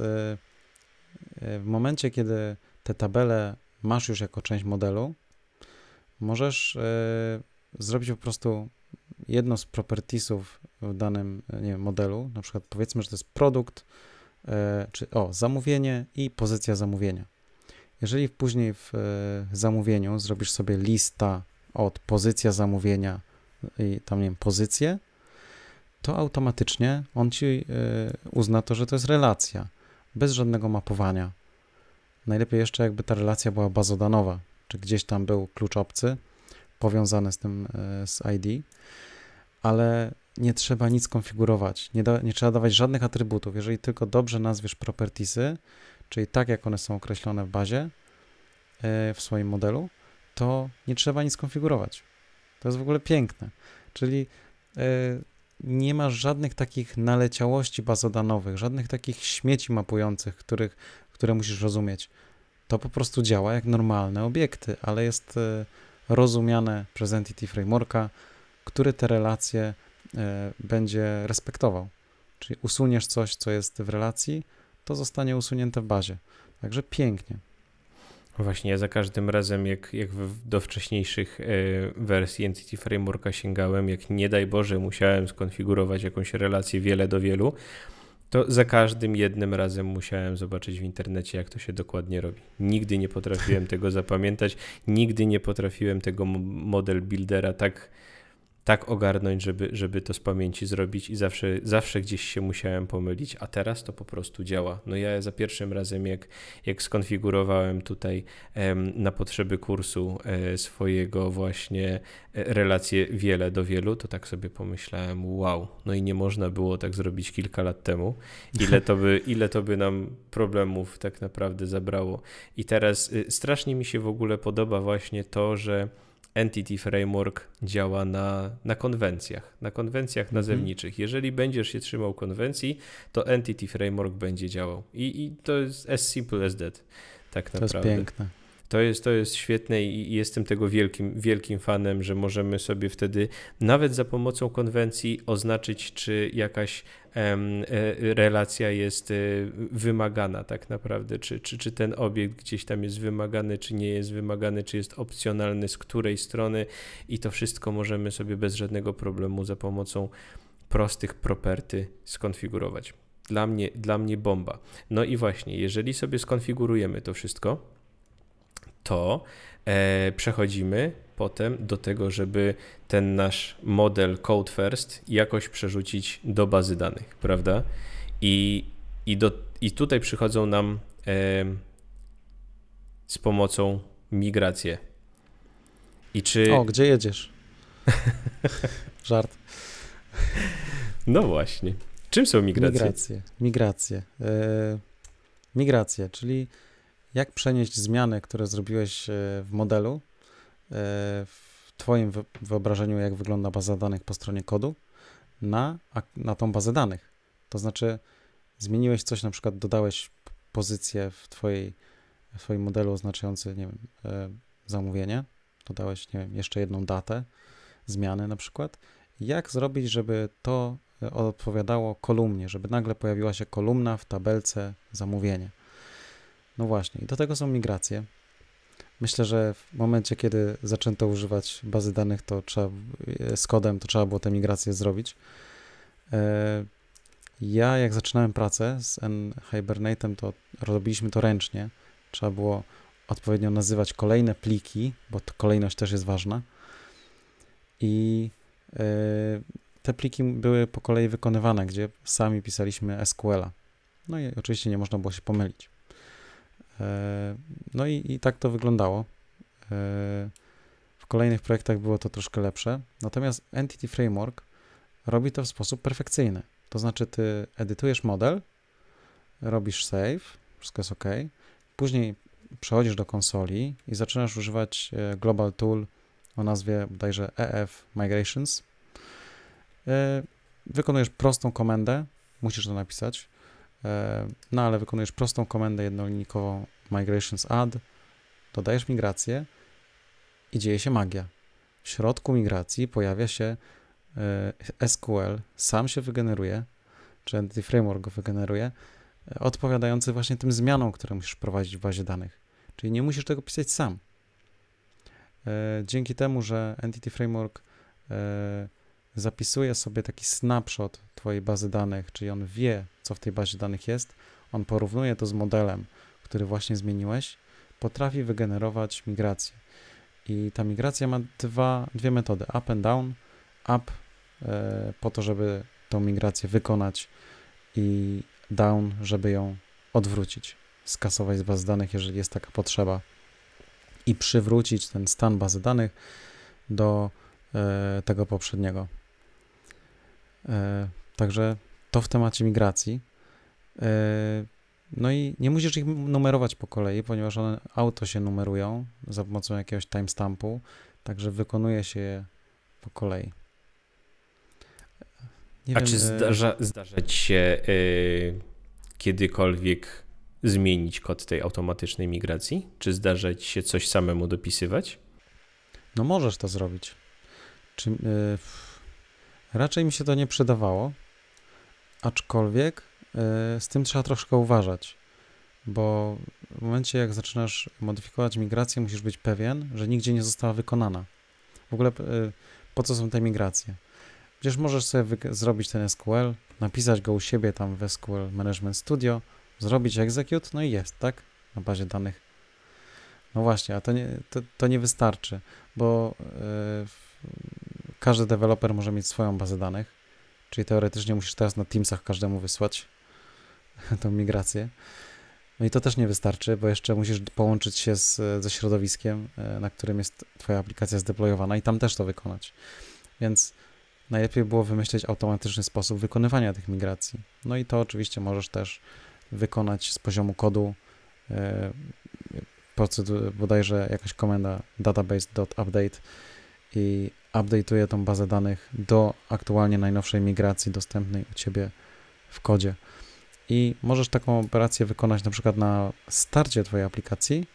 w momencie, kiedy te tabele masz już jako część modelu, możesz zrobić po prostu jedno z propertiesów w danym nie wiem, modelu, na przykład powiedzmy, że to jest produkt, E, czy o, zamówienie i pozycja zamówienia. Jeżeli później w e, zamówieniu zrobisz sobie lista od pozycja zamówienia i tam, nie wiem, pozycję, to automatycznie on ci e, uzna to, że to jest relacja, bez żadnego mapowania. Najlepiej jeszcze, jakby ta relacja była bazodanowa, czy gdzieś tam był klucz obcy powiązany z tym, z ID, ale nie trzeba nic konfigurować, nie, da, nie trzeba dawać żadnych atrybutów. Jeżeli tylko dobrze nazwiesz propertiesy, czyli tak jak one są określone w bazie, e, w swoim modelu, to nie trzeba nic konfigurować. To jest w ogóle piękne. Czyli e, nie ma żadnych takich naleciałości bazodanowych, żadnych takich śmieci mapujących, których, które musisz rozumieć. To po prostu działa jak normalne obiekty, ale jest e, rozumiane przez Entity Frameworka, który te relacje E, będzie respektował. Czyli usuniesz coś, co jest w relacji, to zostanie usunięte w bazie. Także pięknie. Właśnie za każdym razem, jak, jak do wcześniejszych e, wersji Entity Frameworka sięgałem, jak nie daj Boże musiałem skonfigurować jakąś relację wiele do wielu, to za każdym jednym razem musiałem zobaczyć w internecie, jak to się dokładnie robi. Nigdy nie potrafiłem tego zapamiętać, nigdy nie potrafiłem tego model buildera tak tak ogarnąć, żeby, żeby to z pamięci zrobić i zawsze, zawsze gdzieś się musiałem pomylić, a teraz to po prostu działa. No ja za pierwszym razem, jak, jak skonfigurowałem tutaj em, na potrzeby kursu e, swojego właśnie e, relacje wiele do wielu, to tak sobie pomyślałem, wow, no i nie można było tak zrobić kilka lat temu. Ile to by, ile to by nam problemów tak naprawdę zabrało. I teraz y, strasznie mi się w ogóle podoba właśnie to, że Entity Framework działa na, na konwencjach, na konwencjach mhm. nazewniczych. Jeżeli będziesz się trzymał konwencji, to Entity Framework będzie działał. I, i to jest as simple as that. Tak naprawdę. To jest piękne. To jest, to jest świetne i jestem tego wielkim, wielkim fanem, że możemy sobie wtedy nawet za pomocą konwencji oznaczyć, czy jakaś e, relacja jest e, wymagana tak naprawdę, czy, czy, czy ten obiekt gdzieś tam jest wymagany, czy nie jest wymagany, czy jest opcjonalny, z której strony i to wszystko możemy sobie bez żadnego problemu za pomocą prostych property skonfigurować. Dla mnie, dla mnie bomba. No i właśnie, jeżeli sobie skonfigurujemy to wszystko, to e, przechodzimy potem do tego, żeby ten nasz model code first jakoś przerzucić do bazy danych, prawda? I, i, do, i tutaj przychodzą nam e, z pomocą migracje. I czy... O, gdzie jedziesz? Żart. No właśnie. Czym są migracje? Migracje. Migracje, e, migracje czyli jak przenieść zmiany, które zrobiłeś e, w modelu, e, w Twoim wyobrażeniu, jak wygląda baza danych po stronie kodu, na, na tą bazę danych. To znaczy, zmieniłeś coś, na przykład dodałeś pozycję w, twojej, w Twoim modelu oznaczający, nie wiem, e, zamówienie, dodałeś, nie wiem, jeszcze jedną datę zmiany na przykład. Jak zrobić, żeby to odpowiadało kolumnie, żeby nagle pojawiła się kolumna w tabelce zamówienie? No właśnie, i do tego są migracje. Myślę, że w momencie, kiedy zaczęto używać bazy danych to trzeba, e, z kodem, to trzeba było te migracje zrobić. E, ja, jak zaczynałem pracę z Hibernate'em, to robiliśmy to ręcznie. Trzeba było odpowiednio nazywać kolejne pliki, bo kolejność też jest ważna. I e, te pliki były po kolei wykonywane, gdzie sami pisaliśmy SQL-a. No i oczywiście nie można było się pomylić. E, no i, i tak to wyglądało. E, w kolejnych projektach było to troszkę lepsze. Natomiast Entity Framework robi to w sposób perfekcyjny. To znaczy, ty edytujesz model, robisz save, wszystko jest ok. Później przechodzisz do konsoli i zaczynasz używać e, global tool o nazwie bodajże EF Migrations. Wykonujesz prostą komendę, musisz to napisać. E, no ale wykonujesz prostą komendę jednolinikową migrations add, dodajesz migrację i dzieje się magia. W środku migracji pojawia się e, SQL, sam się wygeneruje, czy Entity Framework go wygeneruje, e, odpowiadający właśnie tym zmianom, które musisz prowadzić w bazie danych. Czyli nie musisz tego pisać sam. Dzięki temu, że Entity Framework zapisuje sobie taki snapshot Twojej bazy danych, czyli on wie, co w tej bazie danych jest, on porównuje to z modelem, który właśnie zmieniłeś, potrafi wygenerować migrację. I ta migracja ma dwa, dwie metody, up and down. Up y, po to, żeby tą migrację wykonać i down, żeby ją odwrócić, skasować z bazy danych, jeżeli jest taka potrzeba i przywrócić ten stan bazy danych do y, tego poprzedniego. Y, także to w temacie migracji. E, no i nie musisz ich numerować po kolei, ponieważ one auto się numerują za pomocą jakiegoś timestampu, także wykonuje się je po kolei. Nie A wiem, czy e, zdarza, się e, kiedykolwiek zmienić kod tej automatycznej migracji? Czy zdarzać się coś samemu dopisywać? No możesz to zrobić. Czy, raczej mi się to nie przydawało, Aczkolwiek e, z tym trzeba troszkę uważać, bo w momencie, jak zaczynasz modyfikować migrację, musisz być pewien, że nigdzie nie została wykonana. W ogóle e, po co są te migracje? Przecież możesz sobie zrobić ten SQL, napisać go u siebie tam w SQL Management Studio, zrobić execute, no i jest, tak? Na bazie danych. No właśnie, a to nie, to, to nie wystarczy, bo yy, każdy deweloper może mieć swoją bazę danych Czyli teoretycznie musisz teraz na Teamsach każdemu wysłać tą migrację. No i to też nie wystarczy, bo jeszcze musisz połączyć się z, ze środowiskiem, e, na którym jest Twoja aplikacja zdeployowana i tam też to wykonać. Więc najlepiej było wymyślić automatyczny sposób wykonywania tych migracji. No i to oczywiście możesz też wykonać z poziomu kodu e, procedur, bodajże jakaś komenda database.update i update'uje tą bazę danych do aktualnie najnowszej migracji dostępnej u Ciebie w kodzie. I możesz taką operację wykonać na przykład na starcie Twojej aplikacji.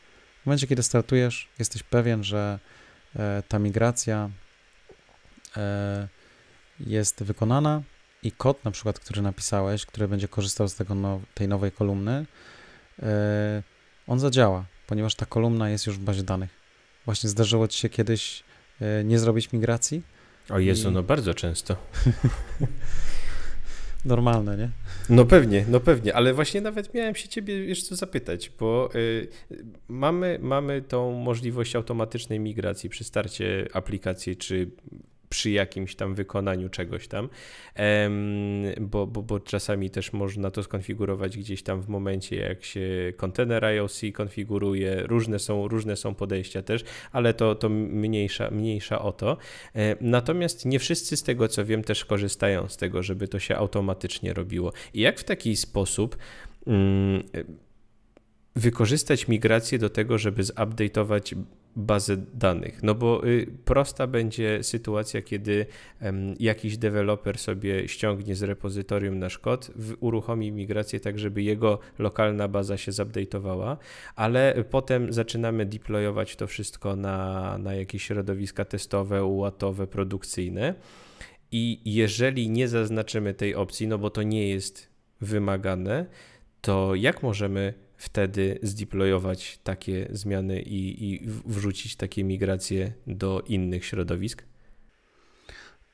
W momencie, kiedy startujesz, jesteś pewien, że e, ta migracja e, jest wykonana i kod na przykład, który napisałeś, który będzie korzystał z tego now tej nowej kolumny, e, on zadziała, ponieważ ta kolumna jest już w bazie danych. Właśnie zdarzyło Ci się kiedyś E, nie zrobić migracji. O Jezu, I... no bardzo często. Normalne, nie? No pewnie, no pewnie, ale właśnie nawet miałem się ciebie jeszcze co zapytać, bo y, mamy, mamy tą możliwość automatycznej migracji przy starcie aplikacji czy przy jakimś tam wykonaniu czegoś tam, bo, bo, bo czasami też można to skonfigurować gdzieś tam w momencie, jak się kontener IOC konfiguruje, różne są, różne są podejścia też, ale to, to mniejsza, mniejsza o to. E, natomiast nie wszyscy z tego, co wiem, też korzystają z tego, żeby to się automatycznie robiło. I jak w taki sposób mm, wykorzystać migrację do tego, żeby zupdate'ować bazę danych. No bo y, prosta będzie sytuacja, kiedy jakiś deweloper sobie ściągnie z repozytorium nasz kod, uruchomi migrację tak, żeby jego lokalna baza się zupdate'owała, ale potem zaczynamy deployować to wszystko na, na jakieś środowiska testowe, ułatowe, produkcyjne. I jeżeli nie zaznaczymy tej opcji, no bo to nie jest wymagane, to jak możemy wtedy zdeployować takie zmiany i, i wrzucić takie migracje do innych środowisk?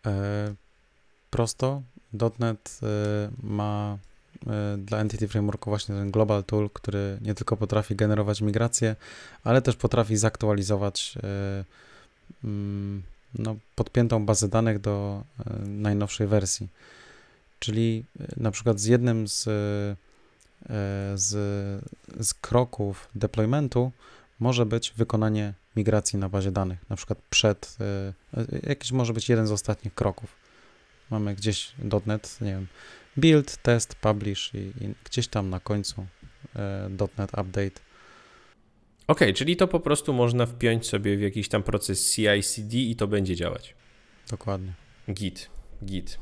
E, prosto. .NET e, ma e, dla Entity Frameworku właśnie ten global tool, który nie tylko potrafi generować migracje, ale też potrafi zaktualizować mm, no, podpiętą bazę danych do najnowszej wersji. Czyli na przykład z jednym z E, z, z kroków deploymentu może być wykonanie migracji na bazie danych, na przykład przed, e, e, jakiś może być jeden z ostatnich kroków. Mamy gdzieś dotnet, nie wiem, build, test, publish i, i gdzieś tam na końcu dotnet update. Ok, czyli to po prostu można wpiąć sobie w jakiś tam proces CI/CD i to będzie działać. Dokładnie. Git, git.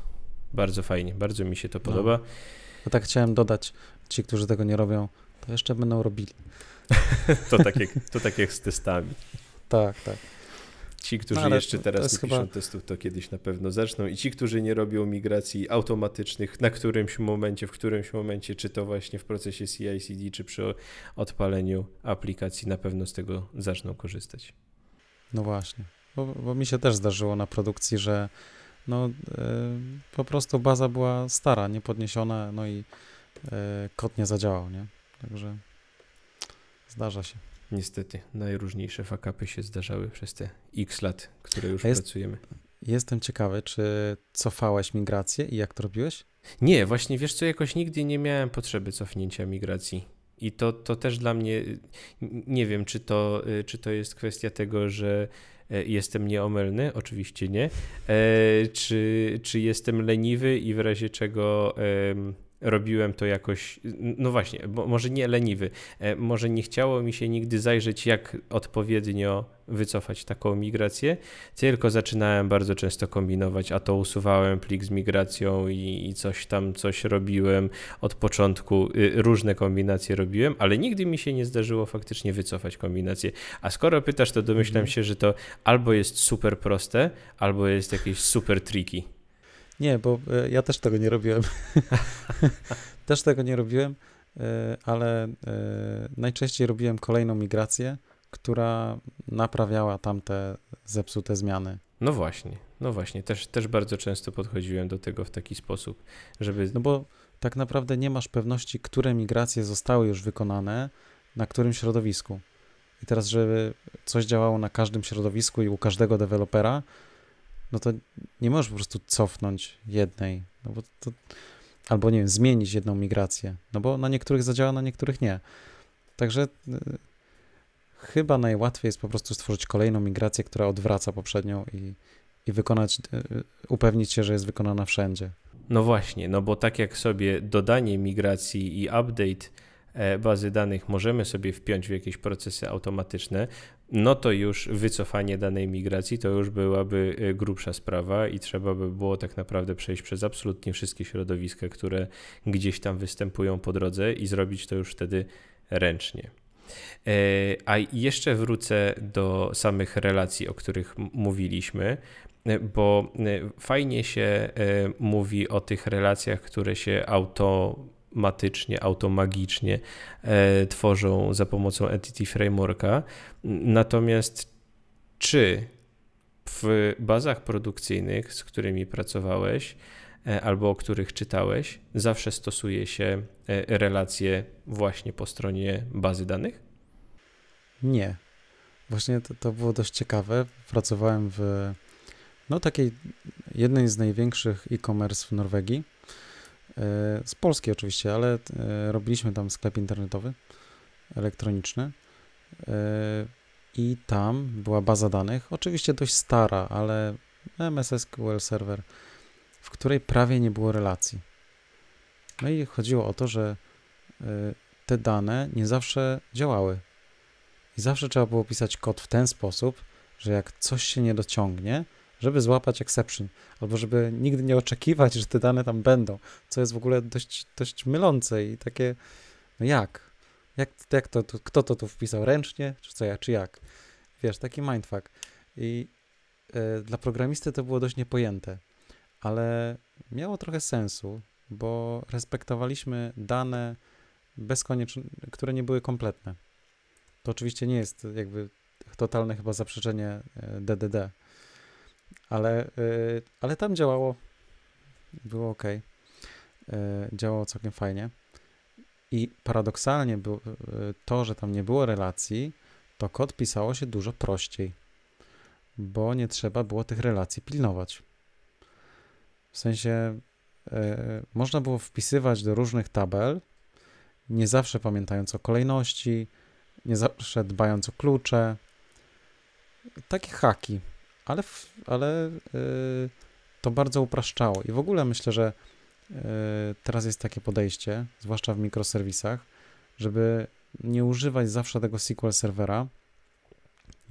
Bardzo fajnie, bardzo mi się to podoba. No. tak chciałem dodać, Ci, którzy tego nie robią, to jeszcze będą robili. to, tak jak, to tak jak z testami. Tak, tak. Ci, którzy no, jeszcze teraz nie chyba... piszą testów, to kiedyś na pewno zaczną. I ci, którzy nie robią migracji automatycznych na którymś momencie, w którymś momencie, czy to właśnie w procesie CI/CD, czy przy odpaleniu aplikacji, na pewno z tego zaczną korzystać. No właśnie. Bo, bo mi się też zdarzyło na produkcji, że no, yy, po prostu baza była stara, niepodniesiona, no i E, kot nie zadziałał, nie? Także zdarza się. Niestety, najróżniejsze fakapy się zdarzały przez te x lat, które już jest, pracujemy. Jestem ciekawy, czy cofałeś migrację i jak to robiłeś? Nie, właśnie wiesz co, jakoś nigdy nie miałem potrzeby cofnięcia migracji. I to, to też dla mnie, nie wiem, czy to, czy to jest kwestia tego, że e, jestem nieomylny, oczywiście nie, e, czy, czy jestem leniwy i w razie czego robiłem to jakoś, no właśnie, bo może nie leniwy, e, może nie chciało mi się nigdy zajrzeć, jak odpowiednio wycofać taką migrację, tylko zaczynałem bardzo często kombinować, a to usuwałem plik z migracją i, i coś tam, coś robiłem od początku, y, różne kombinacje robiłem, ale nigdy mi się nie zdarzyło faktycznie wycofać kombinację. A skoro pytasz, to domyślam mhm. się, że to albo jest super proste, albo jest jakieś super triki. Nie, bo e, ja też tego nie robiłem. też tego nie robiłem, e, ale e, najczęściej robiłem kolejną migrację, która naprawiała tamte zepsute zmiany. No właśnie, no właśnie, też, też bardzo często podchodziłem do tego w taki sposób, żeby. No bo tak naprawdę nie masz pewności, które migracje zostały już wykonane na którym środowisku. I teraz, żeby coś działało na każdym środowisku i u każdego dewelopera, no to nie możesz po prostu cofnąć jednej, no bo to, albo nie wiem, zmienić jedną migrację, no bo na niektórych zadziała, na niektórych nie. Także y, chyba najłatwiej jest po prostu stworzyć kolejną migrację, która odwraca poprzednią i, i wykonać, y, y upewnić się, że jest wykonana wszędzie. No właśnie, no bo tak jak sobie dodanie migracji i update e, bazy danych możemy sobie wpiąć w jakieś procesy automatyczne, no to już wycofanie danej migracji to już byłaby e, grubsza sprawa i trzeba by było tak naprawdę przejść przez absolutnie wszystkie środowiska, które gdzieś tam występują po drodze i zrobić to już wtedy ręcznie. E, a jeszcze wrócę do samych relacji, o których mówiliśmy, e, bo fajnie się mówi o tych relacjach, które się auto automatycznie, automagicznie e, tworzą za pomocą Entity Frameworka. Natomiast czy w bazach produkcyjnych, z którymi pracowałeś, e, albo o których czytałeś, zawsze stosuje się e, relacje właśnie po stronie bazy danych? Nie. Właśnie to, to, było dość ciekawe. Pracowałem w no, takiej jednej z największych e-commerce w Norwegii E, z Polski oczywiście, ale e, robiliśmy tam sklep internetowy, elektroniczny. E, I tam była baza danych, oczywiście dość stara, ale MS SQL Server, w której prawie nie było relacji. No i chodziło o to, że te dane nie zawsze działały. I zawsze trzeba było pisać kod w ten sposób, że jak coś się nie dociągnie, żeby złapać exception, albo żeby nigdy nie oczekiwać, że te dane tam będą, co jest w ogóle dość, dość mylące i takie, no jak? Jak, jak to, to kto to tu wpisał? Ręcznie? Czy co ja? Czy jak? Wiesz, taki mindfuck. I y, dla programisty to było dość niepojęte, ale miało trochę sensu, bo respektowaliśmy dane które nie były kompletne. To oczywiście nie jest jakby totalne chyba zaprzeczenie DDD, e, ale, y, ale tam działało, było ok, działało całkiem fajnie. I paradoksalnie y, to, że tam nie było relacji, to kod pisało się dużo prościej, bo nie trzeba było tych relacji pilnować. W sensie y, można było wpisywać do różnych tabel, nie zawsze pamiętając o kolejności, nie zawsze dbając o klucze. Takie haki ale, ale yy, to bardzo upraszczało. I w ogóle myślę, że yy, teraz jest takie podejście, zwłaszcza w mikroserwisach, żeby nie używać zawsze tego SQL serwera,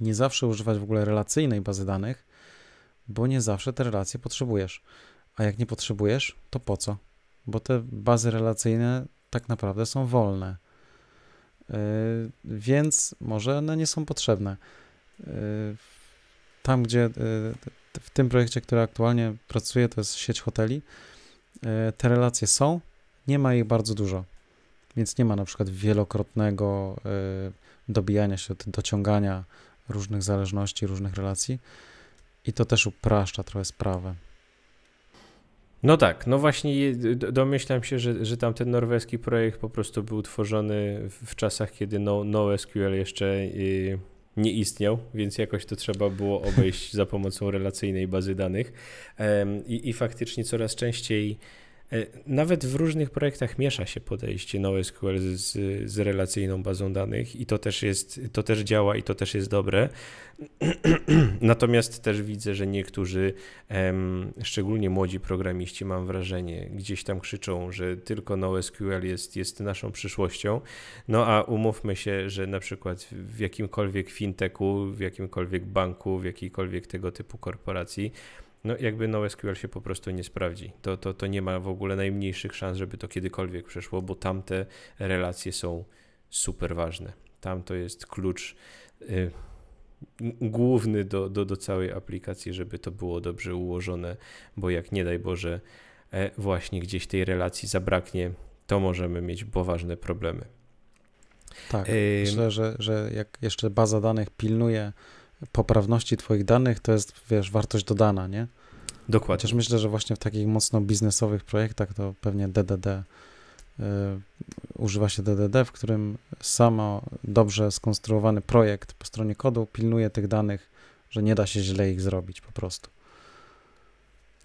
nie zawsze używać w ogóle relacyjnej bazy danych, bo nie zawsze te relacje potrzebujesz. A jak nie potrzebujesz, to po co? Bo te bazy relacyjne tak naprawdę są wolne. Yy, więc może one nie są potrzebne. Yy, tam, gdzie e, w tym projekcie, który aktualnie pracuję, to jest sieć hoteli, e, te relacje są, nie ma ich bardzo dużo. Więc nie ma na przykład wielokrotnego e, dobijania się, dociągania różnych zależności, różnych relacji. I to też upraszcza trochę sprawę. No tak, no właśnie domyślam się, że, że tamten norweski projekt po prostu był tworzony w czasach, kiedy no, NoSQL jeszcze. Yy nie istniał, więc jakoś to trzeba było obejść za pomocą relacyjnej bazy danych. I, i faktycznie coraz częściej E, nawet w różnych projektach miesza się podejście NoSQL z, z relacyjną bazą danych i to też, jest, to też działa i to też jest dobre. Natomiast też widzę, że niektórzy, szczególnie młodzi programiści, mam wrażenie, gdzieś tam krzyczą, że tylko NoSQL jest, jest naszą przyszłością. No a umówmy się, że na przykład w jakimkolwiek fintechu, w jakimkolwiek banku, w jakiejkolwiek tego typu korporacji, no jakby NoSQL się po prostu nie sprawdzi. To, to, to nie ma w ogóle najmniejszych szans, żeby to kiedykolwiek przeszło, bo tamte relacje są super ważne. Tam to jest klucz y, główny do, do, do całej aplikacji, żeby to było dobrze ułożone, bo jak nie daj Boże, e, właśnie gdzieś tej relacji zabraknie, to możemy mieć poważne problemy. Tak, myślę, że, że jak jeszcze baza danych pilnuje poprawności twoich danych to jest, wiesz, wartość dodana, nie? Dokładnie. Chociaż myślę, że właśnie w takich mocno biznesowych projektach to pewnie DDD, y, używa się DDD, w którym samo dobrze skonstruowany projekt po stronie kodu pilnuje tych danych, że nie da się źle ich zrobić po prostu.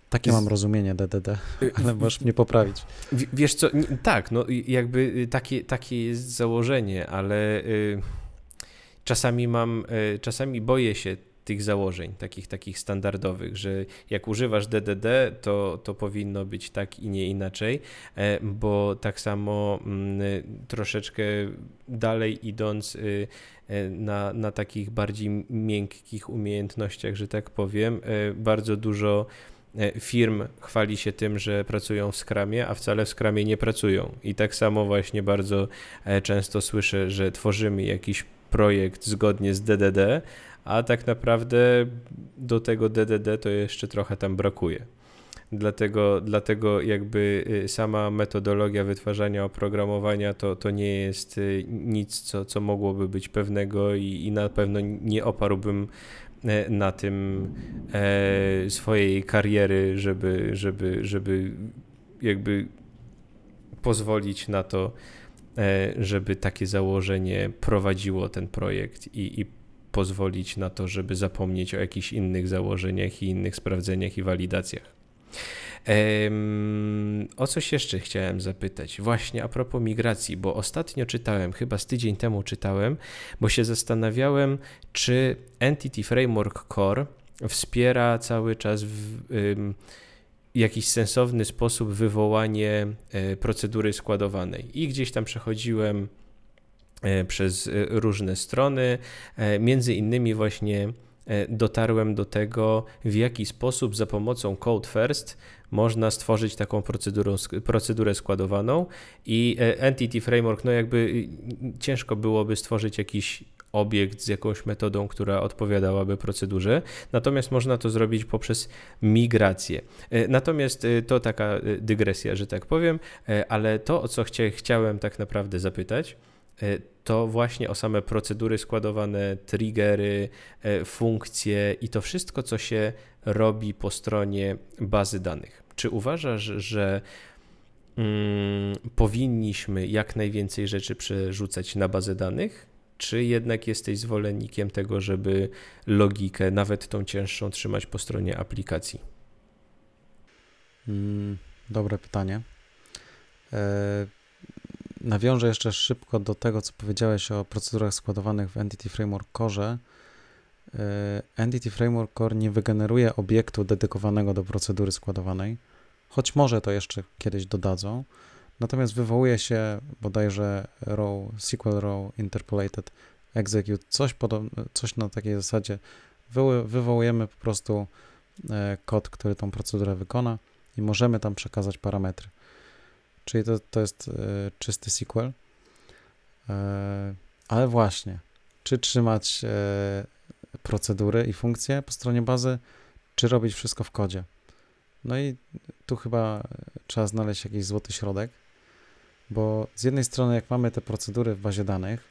Takie mam rozumienie DDD, y, ale możesz mnie poprawić. wiesz co, tak, no jakby takie, takie jest założenie, ale... Y, czasami mam, e, czasami boję się tych założeń, takich, takich standardowych, że jak używasz DDD, to, to powinno być tak i nie inaczej, e, bo tak samo mm, troszeczkę dalej idąc y, e, na, na takich bardziej miękkich umiejętnościach, że tak powiem, bardzo dużo firm chwali się tym, że pracują w skramie, a wcale w skramie nie pracują. I tak samo właśnie bardzo często słyszę, że tworzymy jakiś projekt zgodnie z DDD, a tak naprawdę do tego DDD to jeszcze trochę tam brakuje. Dlatego, dlatego jakby y, sama metodologia wytwarzania oprogramowania to, to nie jest y, nic, co, co mogłoby być pewnego i, i na pewno nie oparłbym e, na tym e, swojej kariery, żeby, żeby, żeby jakby pozwolić na to, E, żeby takie założenie prowadziło ten projekt i, i pozwolić na to, żeby zapomnieć o jakichś innych założeniach i innych sprawdzeniach i walidacjach. o coś jeszcze chciałem zapytać, właśnie a propos migracji, bo ostatnio czytałem, chyba z tydzień temu czytałem, bo się zastanawiałem, czy Entity Framework Core wspiera cały czas w, jakiś sensowny sposób wywołanie e, procedury składowanej. I gdzieś tam przechodziłem e, przez e, różne strony, między innymi właśnie dotarłem do tego, w jaki sposób za pomocą Code First można stworzyć taką procedurę, procedurę składowaną i Entity Framework, no jakby ciężko byłoby stworzyć jakiś obiekt z jakąś metodą, która odpowiadałaby procedurze, natomiast można to zrobić poprzez migrację. E, natomiast e, to taka e, dygresja, że tak powiem, ale to, o co chciałem tak naprawdę zapytać, to właśnie o same procedury składowane, triggery, funkcje i to wszystko, co się robi po stronie bazy danych. Czy uważasz, że mm, powinniśmy jak najwięcej rzeczy przerzucać na bazę danych? czy jednak jesteś zwolennikiem tego, żeby logikę, nawet tą cięższą, trzymać po stronie aplikacji? Mm, dobre pytanie. E, nawiążę jeszcze szybko do tego, co powiedziałeś o procedurach składowanych w Entity Framework Core. E, Entity Framework Core nie wygeneruje obiektu dedykowanego do procedury składowanej, choć może to jeszcze kiedyś dodadzą. Natomiast wywołuje się bodajże row, SQL row interpolated execute, coś, podobne, coś na takiej zasadzie. Wywołujemy po prostu e, kod, który tą procedurę wykona i możemy tam przekazać parametry. Czyli to, to jest e, czysty SQL. E, ale właśnie, czy trzymać procedury i funkcje po stronie bazy, czy robić wszystko w kodzie. No i tu chyba trzeba znaleźć jakiś złoty środek. Bo z jednej strony, jak mamy te procedury w bazie danych,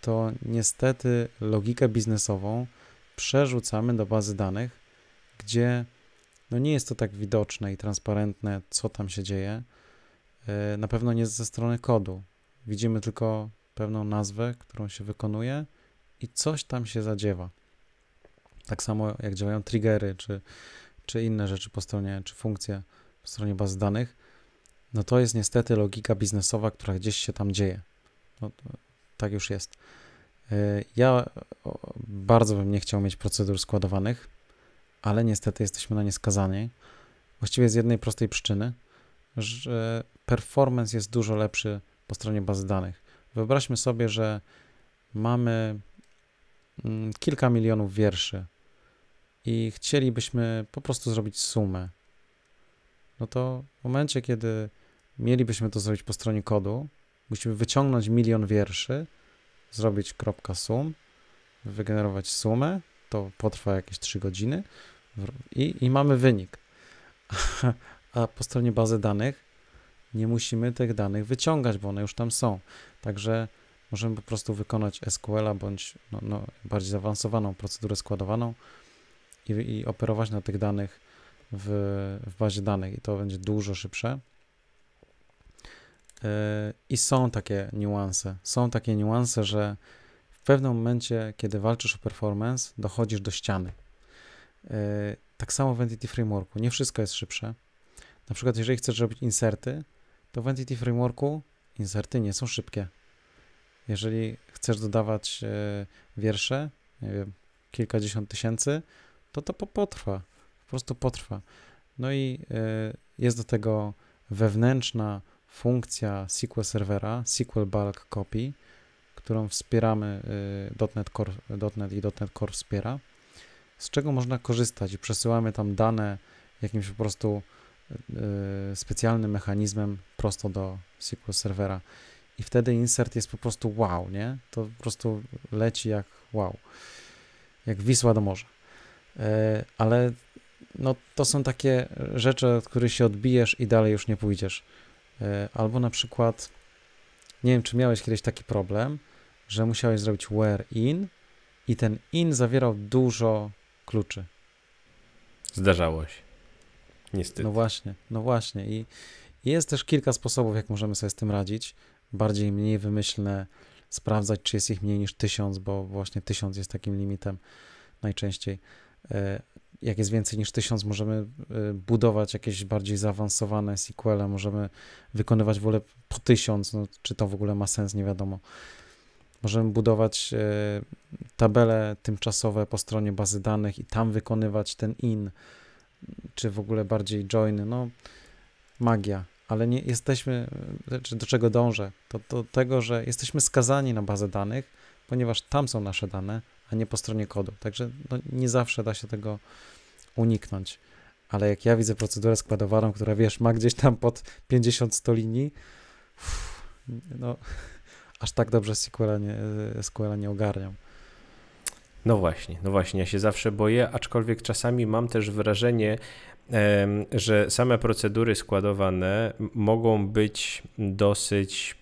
to niestety logikę biznesową przerzucamy do bazy danych, gdzie no nie jest to tak widoczne i transparentne, co tam się dzieje. E, na pewno nie ze strony kodu. Widzimy tylko pewną nazwę, którą się wykonuje i coś tam się zadziewa. Tak samo jak działają triggery czy, czy inne rzeczy po stronie, czy funkcje po stronie baz danych no to jest niestety logika biznesowa, która gdzieś się tam dzieje. No, tak już jest. Y, ja bardzo bym nie chciał mieć procedur składowanych, ale niestety jesteśmy na nie skazani. Właściwie z jednej prostej przyczyny, że performance jest dużo lepszy po stronie bazy danych. Wyobraźmy sobie, że mamy mm, kilka milionów wierszy i chcielibyśmy po prostu zrobić sumę no to w momencie, kiedy mielibyśmy to zrobić po stronie kodu, musimy wyciągnąć milion wierszy, zrobić kropka sum, wygenerować sumę, to potrwa jakieś 3 godziny i, i mamy wynik. A, po stronie bazy danych nie musimy tych danych wyciągać, bo one już tam są. Także możemy po prostu wykonać SQL-a bądź no, no, bardziej zaawansowaną procedurę składowaną i, i operować na tych danych w, w bazie danych i to będzie dużo szybsze. E, I są takie niuanse. Są takie niuanse, że w pewnym momencie, kiedy walczysz o performance, dochodzisz do ściany. E, tak samo w Entity Frameworku. Nie wszystko jest szybsze. Na przykład, jeżeli chcesz robić inserty, to w Entity Frameworku inserty nie są szybkie. Jeżeli chcesz dodawać e, wiersze, nie wiem, kilkadziesiąt tysięcy, to to potrwa po prostu potrwa. No i e, jest do tego wewnętrzna funkcja SQL Servera, SQL Bulk Copy, którą wspieramy, e, .NET Core, .NET i .NET Core wspiera, z czego można korzystać i przesyłamy tam dane jakimś po prostu e, specjalnym mechanizmem prosto do SQL Servera i wtedy insert jest po prostu wow, nie? To po prostu leci jak wow, jak Wisła do morza. Ale no to są takie e, rzeczy, od których się odbijesz i dalej już nie pójdziesz. E, albo na przykład, nie wiem, czy miałeś kiedyś taki problem, że musiałeś zrobić where in i ten in zawierał dużo kluczy. Zdarzało się. Niestety. No właśnie, no właśnie. I jest też kilka sposobów, jak możemy sobie z tym radzić. Bardziej, mniej wymyślne, sprawdzać, czy jest ich mniej niż tysiąc, bo właśnie tysiąc jest takim limitem najczęściej e, jak jest więcej niż tysiąc, możemy y, budować jakieś bardziej zaawansowane sequele, możemy wykonywać w ogóle po tysiąc, no, czy to w ogóle ma sens, nie wiadomo. Możemy budować y, tabele tymczasowe po stronie bazy danych i tam wykonywać ten in, czy w ogóle bardziej joiny, no magia. Ale nie jesteśmy, y, do czego dążę? To do tego, że jesteśmy skazani na bazę danych, ponieważ tam są nasze dane, a nie po stronie kodu. Także no, nie zawsze da się tego uniknąć. Ale jak ja widzę procedurę składowaną, która wiesz, ma gdzieś tam pod 50-100 linii, uff, no, aż tak dobrze sql nie, nie ogarniam. No właśnie, no właśnie, ja się zawsze boję, aczkolwiek czasami mam też wrażenie, że same procedury składowane mogą być dosyć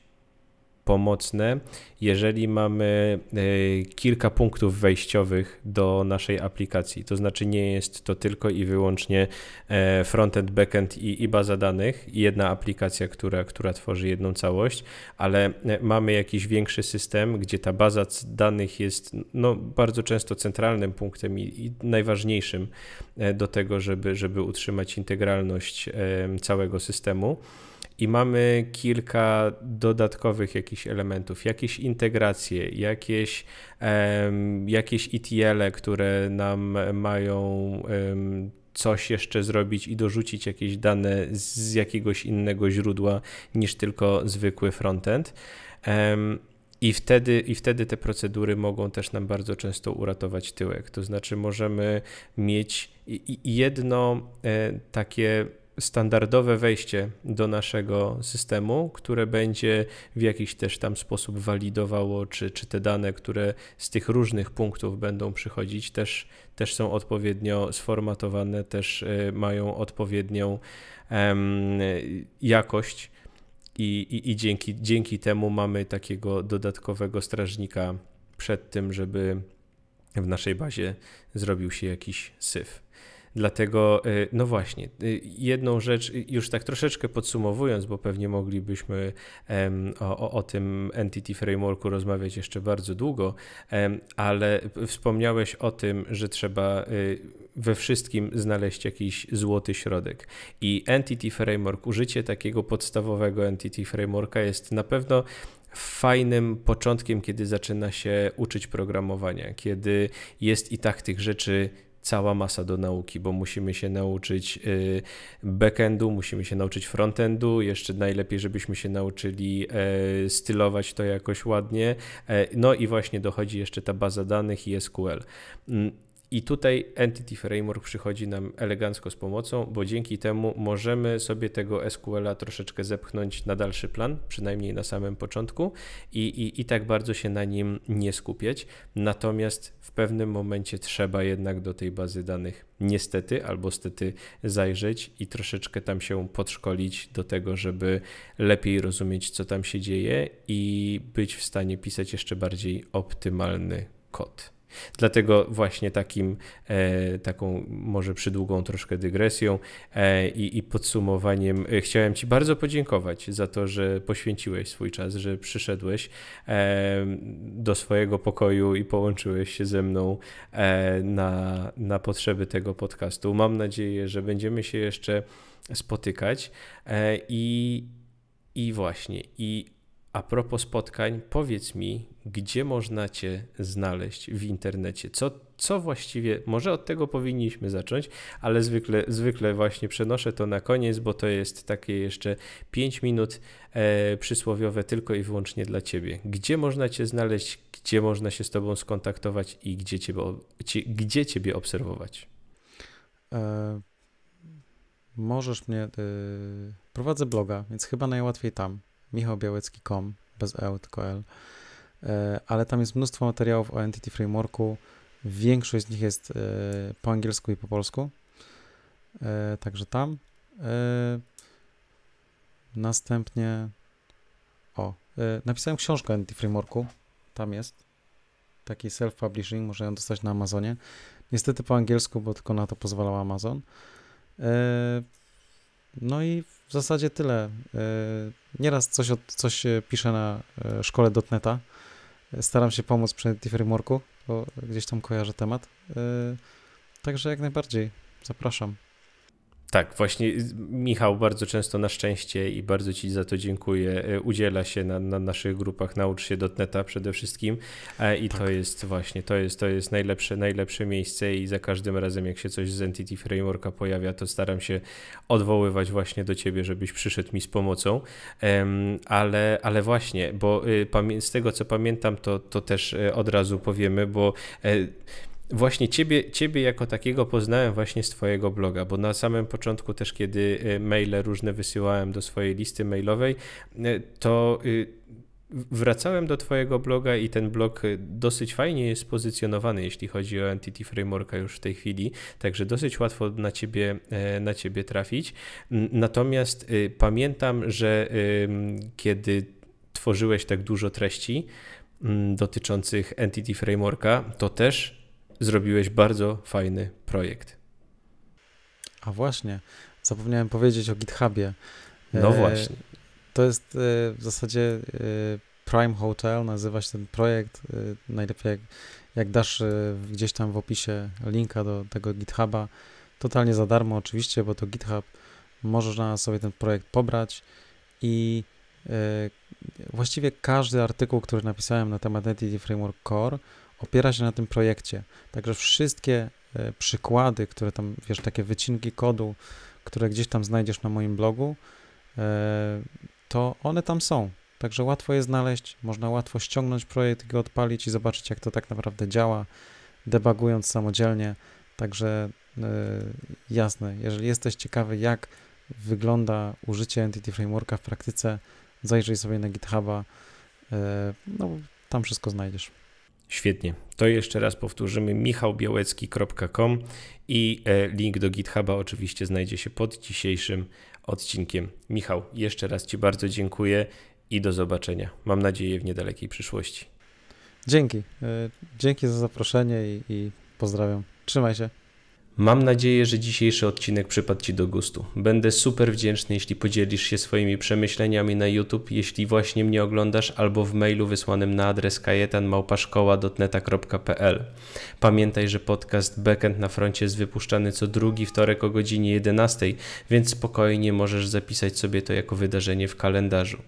pomocne, jeżeli mamy e, kilka punktów wejściowych do naszej aplikacji. To znaczy nie jest to tylko i wyłącznie e, frontend, backend i, i baza danych, i jedna aplikacja, która, która tworzy jedną całość, ale e, mamy jakiś większy system, gdzie ta baza danych jest no, bardzo często centralnym punktem i, i najważniejszym do tego, żeby, żeby utrzymać integralność całego systemu i mamy kilka dodatkowych jakichś elementów, jakieś integracje, jakieś, um, jakieś ETL-e, e, które nam mają um, coś jeszcze zrobić i dorzucić jakieś dane z jakiegoś innego źródła niż tylko zwykły frontend. Um, i wtedy, I wtedy te procedury mogą też nam bardzo często uratować tyłek. To znaczy, możemy mieć jedno e, takie standardowe wejście do naszego systemu, które będzie w jakiś też tam sposób walidowało, czy, czy te dane, które z tych różnych punktów będą przychodzić, też, też są odpowiednio sformatowane, też y, mają odpowiednią jakość. I, i, i dzięki, dzięki temu mamy takiego dodatkowego strażnika przed tym, żeby w naszej bazie zrobił się jakiś syf. Dlatego, y, no właśnie, y, jedną rzecz, y, już tak troszeczkę podsumowując, bo pewnie moglibyśmy o, o tym Entity Frameworku rozmawiać jeszcze bardzo długo, ale wspomniałeś o tym, że trzeba we wszystkim znaleźć jakiś złoty środek. I Entity Framework, użycie takiego podstawowego Entity Frameworka jest na pewno fajnym początkiem, kiedy zaczyna się uczyć programowania, kiedy jest i tak tych rzeczy cała masa do nauki, bo musimy się nauczyć y, backendu, musimy się nauczyć frontendu, jeszcze najlepiej, żebyśmy się nauczyli e, stylować to jakoś ładnie. E, no i właśnie dochodzi jeszcze ta baza danych i SQL. Mm, i tutaj Entity Framework przychodzi nam elegancko z pomocą, bo dzięki temu możemy sobie tego SQL-a troszeczkę zepchnąć na dalszy plan, przynajmniej na samym początku, i, i, i tak bardzo się na nim nie skupiać. Natomiast w pewnym momencie trzeba jednak do tej bazy danych niestety albo stety zajrzeć i troszeczkę tam się podszkolić do tego, żeby lepiej rozumieć, co tam się dzieje i być w stanie pisać jeszcze bardziej optymalny kod. Dlatego właśnie takim, e, taką może przydługą troszkę dygresją e, i, i podsumowaniem e, chciałem Ci bardzo podziękować za to, że poświęciłeś swój czas, że przyszedłeś do swojego pokoju i połączyłeś się ze mną na, na potrzeby tego podcastu. Mam nadzieję, że będziemy się jeszcze spotykać i, i właśnie, i a propos spotkań, powiedz mi, gdzie można Cię znaleźć w internecie? Co, co właściwie, może od tego powinniśmy zacząć, ale zwykle, zwykle właśnie przenoszę to na koniec, bo to jest takie jeszcze 5 minut e, przysłowiowe tylko i wyłącznie dla Ciebie. Gdzie można Cię znaleźć, gdzie można się z Tobą skontaktować i gdzie Ciebie, gdzie ciebie obserwować? E, możesz mnie. Y, prowadzę bloga, więc chyba najłatwiej tam michałbiałecki.com, bez eu, tylko L. E, ale tam jest mnóstwo materiałów o Entity Frameworku. Większość z nich jest e, po angielsku i po polsku. E, także tam. Następnie. O, napisałem książkę o Entity Frameworku. Tam jest. Taki self-publishing, można ją dostać na Amazonie. Niestety po angielsku, bo tylko na to pozwalał Amazon. No i zasadzie tyle. E, nieraz coś, coś piszę na e, szkole dotneta. E, staram się pomóc przy Frameworku, bo gdzieś tam kojarzę temat. Także jak najbardziej zapraszam. Tak, właśnie y, Michał bardzo często na szczęście i bardzo Ci za to dziękuję. Y, udziela się na, na naszych grupach Naucz się dotneta przede wszystkim e, i tak. to jest właśnie, to jest, to jest najlepsze, najlepsze miejsce i za każdym razem jak się coś z Entity Frameworka pojawia, to staram się odwoływać właśnie do Ciebie, żebyś przyszedł mi z pomocą, ale, ale właśnie, bo y, z tego co pamiętam, to, to też od razu powiemy, bo e, właśnie ciebie, ciebie jako takiego poznałem właśnie z twojego bloga, bo na samym początku też, kiedy y, maile różne wysyłałem do swojej listy mailowej, y, to y, wracałem do Twojego bloga i ten blog dosyć fajnie jest pozycjonowany, jeśli chodzi o Entity Frameworka już w tej chwili, także dosyć łatwo na Ciebie, e, na ciebie trafić. Natomiast pamiętam, że kiedy tworzyłeś tak dużo treści mm, dotyczących Entity Frameworka, to też zrobiłeś bardzo fajny projekt. A właśnie, zapomniałem powiedzieć o GitHubie. No e, właśnie. To jest e, w zasadzie e, Prime Hotel, nazywa się ten projekt. Najlepiej jak, jak dasz gdzieś tam w opisie linka do tego GitHuba, totalnie za darmo oczywiście, bo to GitHub, można sobie ten projekt pobrać i właściwie każdy artykuł, który napisałem na temat Entity Framework Core, opiera się na tym projekcie. Także wszystkie e, przykłady, które tam, wiesz, takie wycinki kodu, które gdzieś tam znajdziesz na moim blogu, e, to one tam są. Także łatwo je znaleźć, można łatwo ściągnąć projekt, go odpalić i zobaczyć, jak to tak naprawdę działa, debagując samodzielnie. Także e, jasne, jeżeli jesteś ciekawy, jak wygląda użycie Entity Frameworka w praktyce, zajrzyj sobie na GitHuba, no tam wszystko znajdziesz. Świetnie. To jeszcze raz powtórzymy michałbiałecki.com i e, link do GitHuba oczywiście znajdzie się pod dzisiejszym odcinkiem. Michał, jeszcze raz Ci bardzo dziękuję i do zobaczenia. Mam nadzieję w niedalekiej przyszłości. Dzięki. E, dzięki za zaproszenie i, i pozdrawiam. Trzymaj się. Mam nadzieję, że dzisiejszy odcinek przypadł Ci do gustu. Będę super wdzięczny, jeśli podzielisz się swoimi przemyśleniami na YouTube, jeśli właśnie mnie oglądasz, albo w mailu wysłanym na adres kajetanmałpaszkoła.neta.pl. Pamiętaj, że podcast Backend na froncie jest wypuszczany co drugi wtorek o godzinie 11, więc spokojnie możesz zapisać sobie to jako wydarzenie w kalendarzu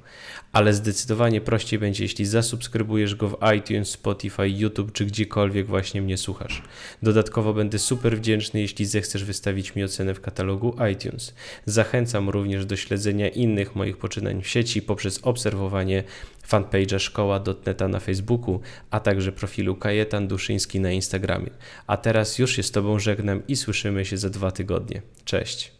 ale zdecydowanie prościej będzie, jeśli zasubskrybujesz go w iTunes, Spotify, YouTube czy gdziekolwiek właśnie mnie słuchasz. Dodatkowo będę super wdzięczny, jeśli zechcesz wystawić mi ocenę w katalogu iTunes. Zachęcam również do śledzenia innych moich poczynań w sieci poprzez obserwowanie fanpage'a szkoła.neta na Facebooku, a także profilu Kajetan Duszyński na Instagramie. A teraz już się z Tobą żegnam i słyszymy się za dwa tygodnie. Cześć!